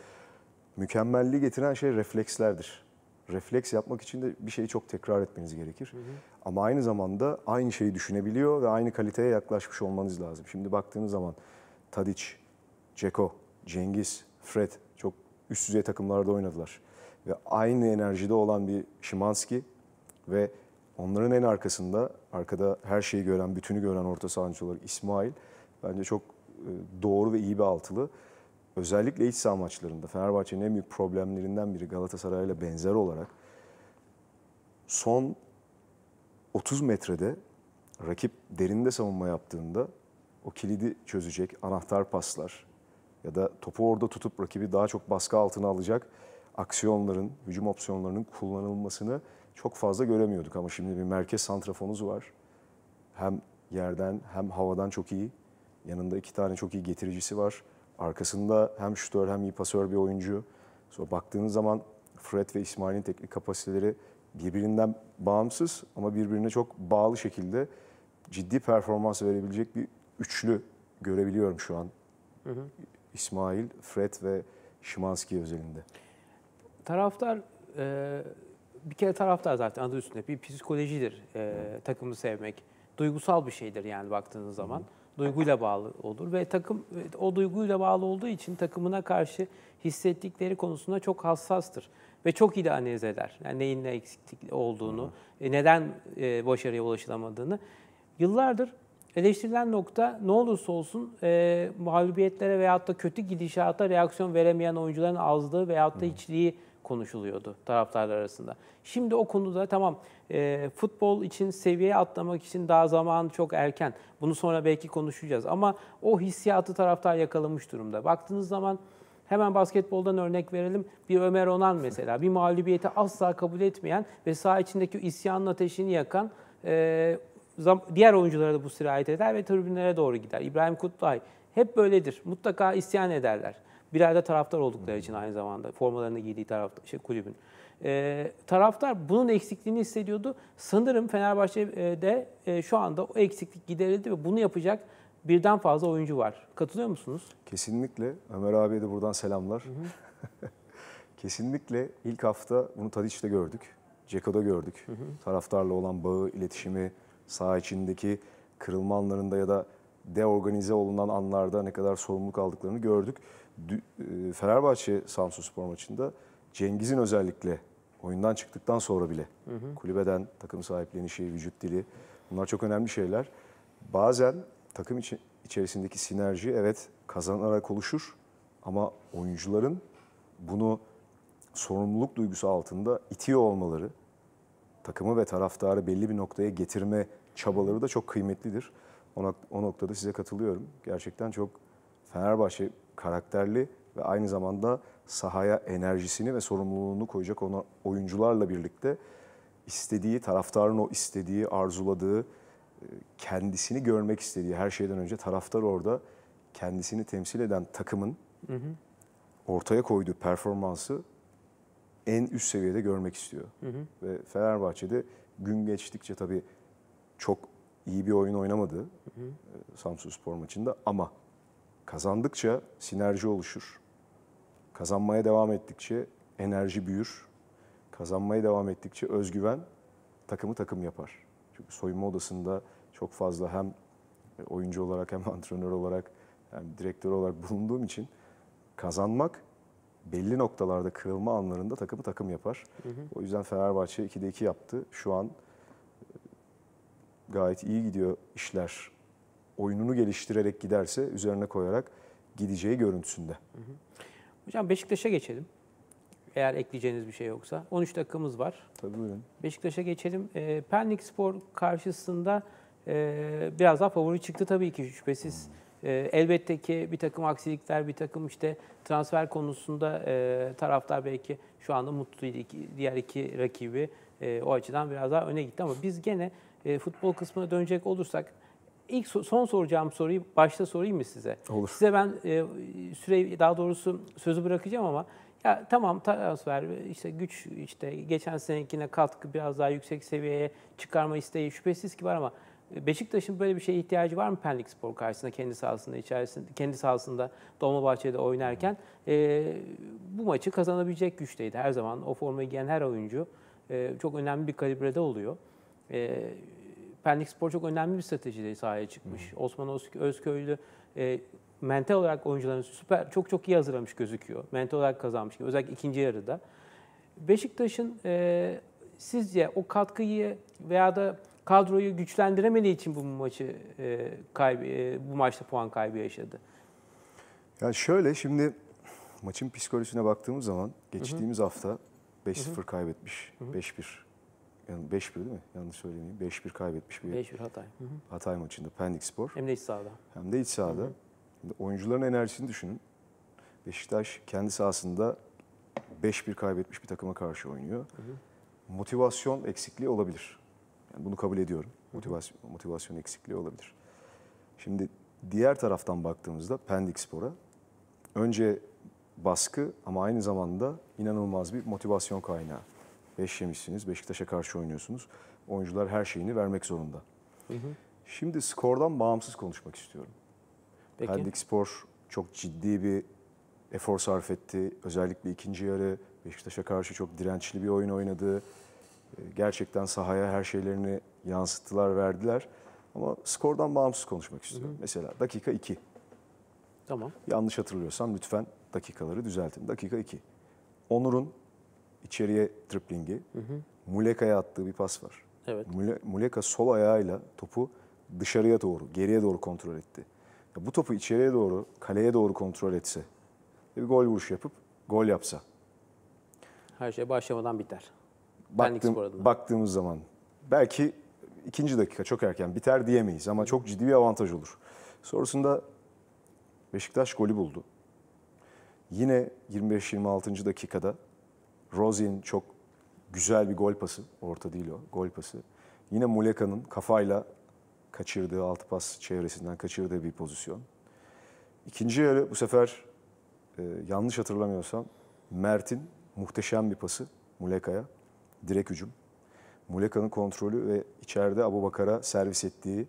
mükemmelliği getiren şey reflekslerdir refleks yapmak için de bir şeyi çok tekrar etmeniz gerekir. Hı hı. Ama aynı zamanda aynı şeyi düşünebiliyor ve aynı kaliteye yaklaşmış olmanız lazım. Şimdi baktığınız zaman Tadic, Ceko, Cengiz, Fred çok üst düzey takımlarda oynadılar. Ve aynı enerjide olan bir Şimanski ve onların en arkasında, arkada her şeyi gören, bütünü gören orta sahancı olarak İsmail bence çok e, doğru ve iyi bir altılı özellikle iç saha maçlarında Fenerbahçe'nin en büyük problemlerinden biri Galatasaray'la benzer olarak son 30 metrede rakip derinde savunma yaptığında o kilidi çözecek anahtar paslar ya da topu orada tutup rakibi daha çok baskı altına alacak aksiyonların, hücum opsiyonlarının kullanılmasını çok fazla göremiyorduk. Ama şimdi bir merkez santrafonuz var. Hem yerden hem havadan çok iyi. Yanında iki tane çok iyi getiricisi var. Arkasında hem şutör hem iyi pasör bir oyuncu. Sonra baktığınız zaman Fred ve İsmail'in teknik kapasiteleri birbirinden bağımsız ama birbirine çok bağlı şekilde ciddi performans verebilecek bir üçlü görebiliyorum şu an. Hı hı. İsmail, Fred ve Şimanski özelinde. Taraftar e, bir kere taraftar zaten adı üstünde bir psikolojidir e, takımı sevmek. Duygusal bir şeydir yani baktığınız zaman. Hı hı duyguyla bağlı olur ve takım o duyguyla bağlı olduğu için takımına karşı hissettikleri konusunda çok hassastır ve çok iyi analiz eder. Yani neyin ne eksiklik olduğunu, hmm. neden e, başarıya ulaşılamadığını. Yıllardır eleştirilen nokta ne olursa olsun e, mağlubiyetlere veyahut da kötü gidişata reaksiyon veremeyen oyuncuların azlığı veyahut da içliği konuşuluyordu taraftarlar arasında. Şimdi o konuda tamam e, futbol için seviye atlamak için daha zaman çok erken. Bunu sonra belki konuşacağız ama o hissiyatı taraftar yakalamış durumda. Baktığınız zaman hemen basketboldan örnek verelim. Bir Ömer Onan mesela bir mağlubiyeti asla kabul etmeyen ve saha içindeki isyanın ateşini yakan e, diğer oyunculara da bu sirayet eder ve tribünlere doğru gider. İbrahim Kutlay hep böyledir. Mutlaka isyan ederler. Birer de taraftar oldukları için aynı zamanda formalarını giydiği taraf, şey, kulübün. E, taraftar bunun eksikliğini hissediyordu. Sanırım Fenerbahçe'de e, şu anda o eksiklik giderildi ve bunu yapacak birden fazla oyuncu var. Katılıyor musunuz? Kesinlikle. Ömer abiye de buradan selamlar. Hı hı. Kesinlikle ilk hafta bunu Tadiç'te gördük. Ceko'da gördük. Hı hı. Taraftarla olan bağı, iletişimi, saha içindeki kırılma anlarında ya da deorganize olunan anlarda ne kadar sorumluluk aldıklarını gördük. E, Fenerbahçe Samsun Spor maçında Cengiz'in özellikle oyundan çıktıktan sonra bile hı hı. kulübeden takım sahiplenişi, şey, vücut dili bunlar çok önemli şeyler. Bazen takım içi, içerisindeki sinerji evet kazanarak oluşur ama oyuncuların bunu sorumluluk duygusu altında itiyor olmaları, takımı ve taraftarı belli bir noktaya getirme çabaları da çok kıymetlidir. O, o noktada size katılıyorum. Gerçekten çok Fenerbahçe karakterli ve aynı zamanda sahaya enerjisini ve sorumluluğunu koyacak ona oyuncularla birlikte istediği, taraftarın o istediği, arzuladığı, e, kendisini görmek istediği her şeyden önce taraftar orada kendisini temsil eden takımın hı hı. ortaya koyduğu performansı en üst seviyede görmek istiyor. Hı hı. Ve Fenerbahçe'de gün geçtikçe tabii çok iyi bir oyun oynamadı hı hı. E, Samsun Spor maçında ama kazandıkça sinerji oluşur. Kazanmaya devam ettikçe enerji büyür. Kazanmaya devam ettikçe özgüven takımı takım yapar. Çünkü soyunma odasında çok fazla hem e, oyuncu olarak hem antrenör olarak hem direktör olarak bulunduğum için kazanmak belli noktalarda kırılma anlarında takımı takım yapar. Hı hı. O yüzden Fenerbahçe 2'de 2 yaptı. Şu an gayet iyi gidiyor işler. Oyununu geliştirerek giderse üzerine koyarak gideceği görüntüsünde. Hı Hocam Beşiktaş'a geçelim. Eğer ekleyeceğiniz bir şey yoksa. 13 dakikamız var. Tabii buyurun. Beşiktaş'a geçelim. E, Pendik Spor karşısında e, biraz daha favori çıktı tabii ki şüphesiz. E, elbette ki bir takım aksilikler, bir takım işte transfer konusunda e, taraftar belki şu anda mutluydu. Diğer iki rakibi e, o açıdan biraz daha öne gitti ama biz gene e, futbol kısmına dönecek olursak ilk son soracağım soruyu başta sorayım mı size? Olur. Size ben e, süreyi daha doğrusu sözü bırakacağım ama ya tamam transfer işte güç işte geçen senekine katkı biraz daha yüksek seviyeye çıkarma isteği şüphesiz ki var ama e, Beşiktaş'ın böyle bir şeye ihtiyacı var mı Pendik Spor karşısında kendi sahasında içerisinde kendi sahasında Dolmabahçe'de oynarken e, bu maçı kazanabilecek güçteydi. Her zaman o formayı giyen her oyuncu e, çok önemli bir kalibrede oluyor. E, Pendik Spor çok önemli bir stratejide sahaya çıkmış. Hı. Osman Özköylü e, mental olarak oyuncularını süper çok çok iyi hazırlamış gözüküyor. Mental olarak kazanmış. Özellikle ikinci yarıda. Beşiktaş'ın e, sizce o katkıyı veya da kadroyu güçlendiremediği için bu maçı e, kaybı, e, bu maçta puan kaybı yaşadı. Ya şöyle şimdi maçın psikolojisine baktığımız zaman geçtiğimiz Hı-hı. hafta 5-0 kaybetmiş, 5-1 yani 5-1 değil mi? Yanlış söylemeyeyim. 5-1 kaybetmiş bir 5-1 Hatay. Hı hı. Hatay maçında Pendik Spor. Hem de iç sahada. Hem de iç sahada. Şimdi oyuncuların enerjisini düşünün. Beşiktaş kendi sahasında 5-1 kaybetmiş bir takıma karşı oynuyor. Hı hı. Motivasyon eksikliği olabilir. Yani bunu kabul ediyorum. Motivasyon, motivasyon eksikliği olabilir. Şimdi diğer taraftan baktığımızda Pendik Spor'a önce baskı ama aynı zamanda inanılmaz bir motivasyon kaynağı. Beş yemişsiniz. Beşiktaş'a karşı oynuyorsunuz. Oyuncular her şeyini vermek zorunda. Hı hı. Şimdi skordan bağımsız konuşmak istiyorum. Peki. Pendik Spor çok ciddi bir efor sarf etti. Özellikle ikinci yarı Beşiktaş'a karşı çok dirençli bir oyun oynadı. Ee, gerçekten sahaya her şeylerini yansıttılar, verdiler. Ama skordan bağımsız konuşmak istiyorum. Hı hı. Mesela dakika 2. Tamam. Yanlış hatırlıyorsam lütfen dakikaları düzeltin. Dakika 2. Onur'un içeriye triplingi. Hı hı. Muleka'ya attığı bir pas var. Evet. Mule, Muleka sol ayağıyla topu dışarıya doğru, geriye doğru kontrol etti. Ya bu topu içeriye doğru, kaleye doğru kontrol etse bir gol vuruşu yapıp gol yapsa. Her şey başlamadan biter. Baktığım, baktığımız zaman belki ikinci dakika çok erken biter diyemeyiz ama çok ciddi bir avantaj olur. Sonrasında Beşiktaş golü buldu. Yine 25-26. dakikada Rosin çok güzel bir gol pası. Orta değil o. Gol pası. Yine Muleka'nın kafayla kaçırdığı altı pas çevresinden kaçırdığı bir pozisyon. İkinci yarı bu sefer e, yanlış hatırlamıyorsam Mert'in muhteşem bir pası Muleka'ya. direk hücum. Muleka'nın kontrolü ve içeride Abu Bakar'a servis ettiği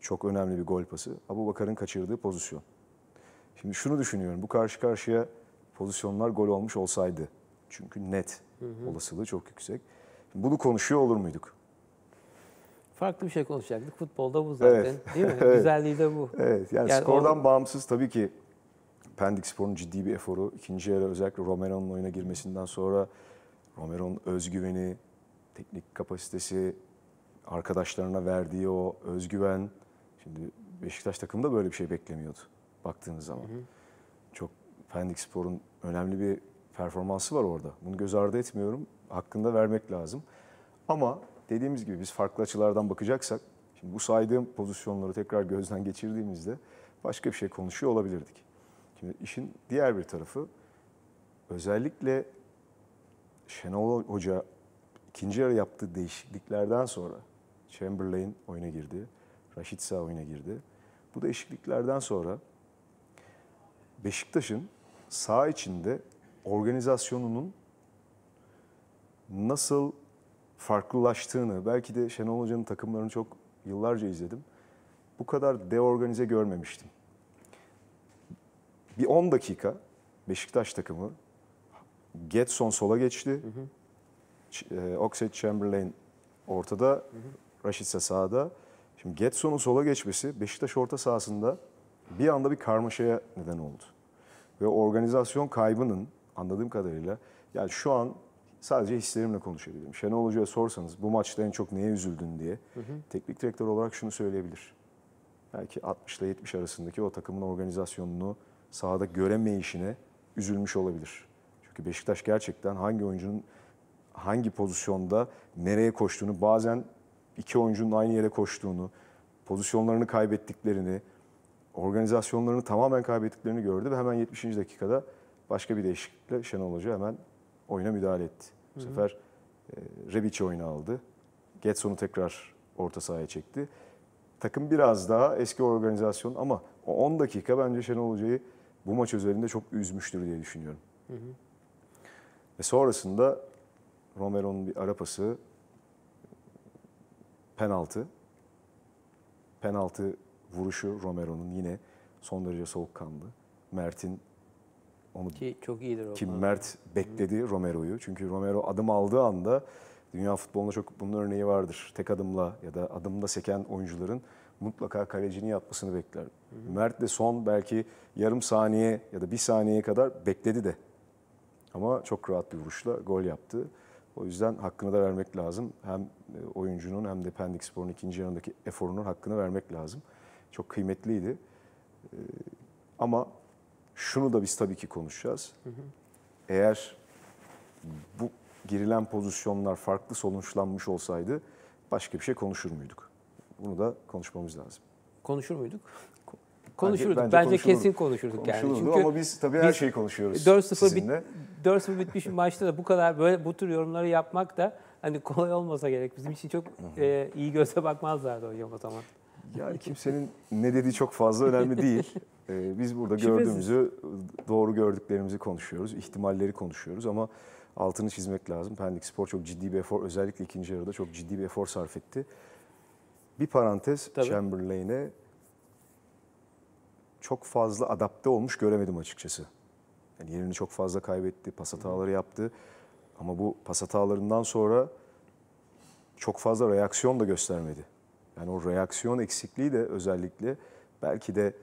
çok önemli bir gol pası. Abu Bakar'ın kaçırdığı pozisyon. Şimdi şunu düşünüyorum. Bu karşı karşıya pozisyonlar gol olmuş olsaydı çünkü net hı hı. olasılığı çok yüksek. Şimdi bunu konuşuyor olur muyduk? Farklı bir şey konuşacaktık. Futbolda bu zaten evet. değil mi? evet. Güzelliği de bu. Evet yani, yani skordan o... bağımsız tabii ki Pendik Spor'un ciddi bir eforu. ikinci yarı özellikle Romero'nun oyuna girmesinden sonra Romero'nun özgüveni, teknik kapasitesi, arkadaşlarına verdiği o özgüven. Şimdi Beşiktaş da böyle bir şey beklemiyordu baktığınız zaman. Hı hı. Çok Pendik Spor'un önemli bir performansı var orada. Bunu göz ardı etmiyorum. Hakkında vermek lazım. Ama dediğimiz gibi biz farklı açılardan bakacaksak, şimdi bu saydığım pozisyonları tekrar gözden geçirdiğimizde başka bir şey konuşuyor olabilirdik. Şimdi işin diğer bir tarafı özellikle Şenol Hoca ikinci yarı yaptığı değişikliklerden sonra Chamberlain oyuna girdi, Rashid Sağ oyuna girdi. Bu değişikliklerden sonra Beşiktaş'ın sağ içinde organizasyonunun nasıl farklılaştığını, belki de Şenol Hoca'nın takımlarını çok yıllarca izledim. Bu kadar deorganize görmemiştim. Bir 10 dakika Beşiktaş takımı Getson sola geçti. Hı hı. E, Oxlade Chamberlain ortada, hı hı. ise sağda. Şimdi Getson'un sola geçmesi Beşiktaş orta sahasında bir anda bir karmaşaya neden oldu. Ve organizasyon kaybının anladığım kadarıyla yani şu an sadece hislerimle konuşabilirim. Şenol Hoca'ya sorsanız bu maçta en çok neye üzüldün diye hı hı. teknik direktör olarak şunu söyleyebilir. Belki 60 ile 70 arasındaki o takımın organizasyonunu sahada göremeyişine üzülmüş olabilir. Çünkü Beşiktaş gerçekten hangi oyuncunun hangi pozisyonda nereye koştuğunu, bazen iki oyuncunun aynı yere koştuğunu, pozisyonlarını kaybettiklerini, organizasyonlarını tamamen kaybettiklerini gördü ve hemen 70. dakikada Başka bir değişiklikle Şenol Hoca hemen oyuna müdahale etti. Bu hı hı. sefer e, Rebic'i oyuna aldı. Getson'u tekrar orta sahaya çekti. Takım biraz daha eski organizasyon ama o 10 dakika bence Şenol Hoca'yı bu maç özelinde çok üzmüştür diye düşünüyorum. Hı hı. Ve sonrasında Romero'nun bir arapası penaltı. Penaltı vuruşu Romero'nun yine son derece soğukkanlı. Mert'in onu ki çok iyidir o. Ki Mert bekledi Romero'yu. Çünkü Romero adım aldığı anda dünya futbolunda çok bunun örneği vardır. Tek adımla ya da adımda seken oyuncuların mutlaka kalecini yapmasını bekler. Hı Mert de son belki yarım saniye ya da bir saniyeye kadar bekledi de. Ama çok rahat bir vuruşla gol yaptı. O yüzden hakkını da vermek lazım. Hem e, oyuncunun hem de Pendik Spor'un ikinci yarındaki eforunun hakkını vermek lazım. Çok kıymetliydi. E, ama şunu da biz tabii ki konuşacağız. Eğer bu girilen pozisyonlar farklı sonuçlanmış olsaydı başka bir şey konuşur muyduk? Bunu da konuşmamız lazım. Konuşur muyduk? Konuşurduk. Bence, bence, bence kesin konuşurduk yani. Çünkü ama biz tabii her şeyi konuşuyoruz 4-0 bit, 4-0 bitmiş maçta da bu kadar böyle bu tür yorumları yapmak da hani kolay olmasa gerek. Bizim için çok e, iyi göze bakmazlardı hocam o zaman. Ya kimsenin ne dediği çok fazla önemli değil. E, biz burada Şüphesiz. gördüğümüzü, doğru gördüklerimizi konuşuyoruz, ihtimalleri konuşuyoruz ama altını çizmek lazım. Pendik Spor çok ciddi bir efor, özellikle ikinci yarıda çok ciddi bir efor sarf etti. Bir parantez Chamberlain'e çok fazla adapte olmuş göremedim açıkçası. Yani yerini çok fazla kaybetti, pas hataları yaptı. Ama bu pas hatalarından sonra çok fazla reaksiyon da göstermedi. Yani o reaksiyon eksikliği de özellikle belki de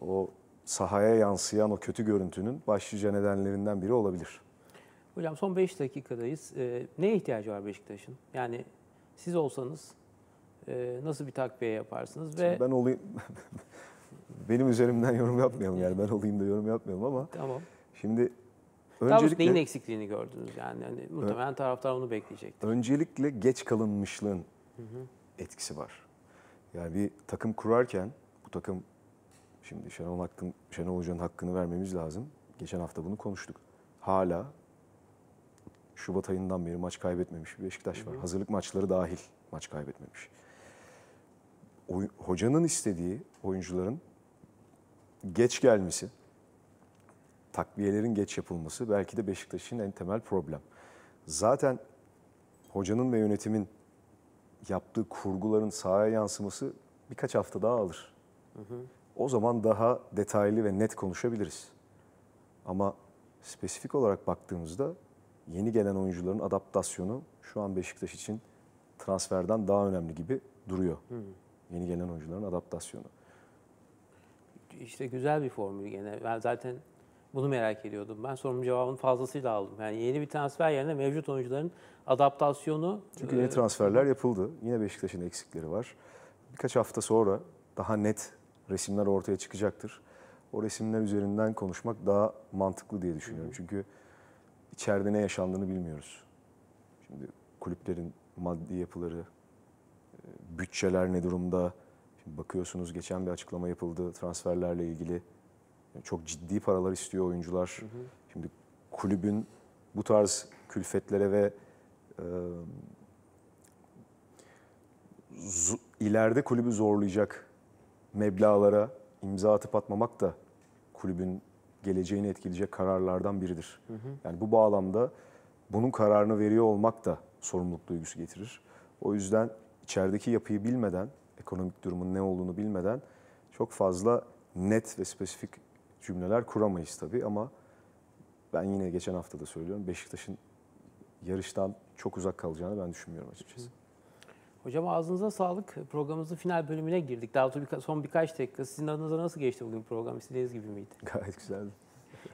o sahaya yansıyan o kötü görüntünün başlıca nedenlerinden biri olabilir. Hocam son 5 dakikadayız. E, neye ihtiyacı var Beşiktaş'ın? Yani siz olsanız e, nasıl bir takviye yaparsınız? Ve... Şimdi ben olayım. Benim üzerimden yorum yapmayalım yani ben olayım da yorum yapmayalım ama. Tamam. Şimdi öncelikle... Daha neyin eksikliğini gördünüz yani? yani muhtemelen taraftar onu bekleyecektir. Öncelikle geç kalınmışlığın hı hı. etkisi var. Yani bir takım kurarken bu takım Şimdi Şenol, Hakkın, Şenol Hoca'nın hakkını vermemiz lazım. Geçen hafta bunu konuştuk. Hala Şubat ayından beri maç kaybetmemiş bir Beşiktaş var. Hı hı. Hazırlık maçları dahil maç kaybetmemiş. O, hocanın istediği oyuncuların geç gelmesi, takviyelerin geç yapılması belki de Beşiktaş'ın en temel problem. Zaten hocanın ve yönetimin yaptığı kurguların sahaya yansıması birkaç hafta daha alır. Hı hı o zaman daha detaylı ve net konuşabiliriz. Ama spesifik olarak baktığımızda yeni gelen oyuncuların adaptasyonu şu an Beşiktaş için transferden daha önemli gibi duruyor. Hı. Hmm. Yeni gelen oyuncuların adaptasyonu. İşte güzel bir formül gene. Ben zaten bunu merak ediyordum. Ben sorumun cevabını fazlasıyla aldım. Yani yeni bir transfer yerine mevcut oyuncuların adaptasyonu... Çünkü yeni e, transferler yapıldı. Yine Beşiktaş'ın eksikleri var. Birkaç hafta sonra daha net resimler ortaya çıkacaktır. O resimler üzerinden konuşmak daha mantıklı diye düşünüyorum. Çünkü içeride ne yaşandığını bilmiyoruz. Şimdi kulüplerin maddi yapıları, e, bütçeler ne durumda? Şimdi bakıyorsunuz geçen bir açıklama yapıldı transferlerle ilgili. Çok ciddi paralar istiyor oyuncular. Şimdi kulübün bu tarz külfetlere ve e, ileride kulübü zorlayacak Mebla'lara imza atıp atmamak da kulübün geleceğini etkileyecek kararlardan biridir. Hı hı. Yani bu bağlamda bunun kararını veriyor olmak da sorumluluk duygusu getirir. O yüzden içerideki yapıyı bilmeden, ekonomik durumun ne olduğunu bilmeden çok fazla net ve spesifik cümleler kuramayız tabii ama ben yine geçen hafta da söylüyorum Beşiktaş'ın yarıştan çok uzak kalacağını ben düşünmüyorum açıkçası. Hı. Hocam ağzınıza sağlık. Programımızın final bölümüne girdik. Daha birka, son birkaç dakika. Sizin adınıza nasıl geçti bugün program? İstediğiniz gibi miydi? Gayet güzeldi.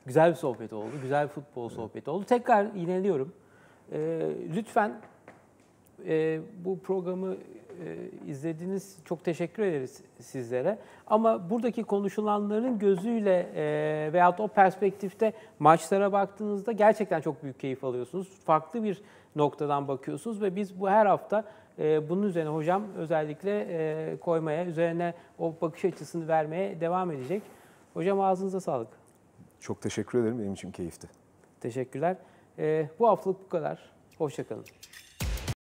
Güzel bir sohbet oldu. Güzel bir futbol sohbeti oldu. Tekrar iğneliyorum. Ee, lütfen e, bu programı e, izlediğiniz çok teşekkür ederiz sizlere. Ama buradaki konuşulanların gözüyle e, veyahut o perspektifte maçlara baktığınızda gerçekten çok büyük keyif alıyorsunuz. Farklı bir noktadan bakıyorsunuz ve biz bu her hafta ee, bunun üzerine hocam özellikle e, koymaya, üzerine o bakış açısını vermeye devam edecek. Hocam ağzınıza sağlık. Çok teşekkür ederim. Benim için keyifti. Teşekkürler. Ee, bu haftalık bu kadar. Hoşçakalın.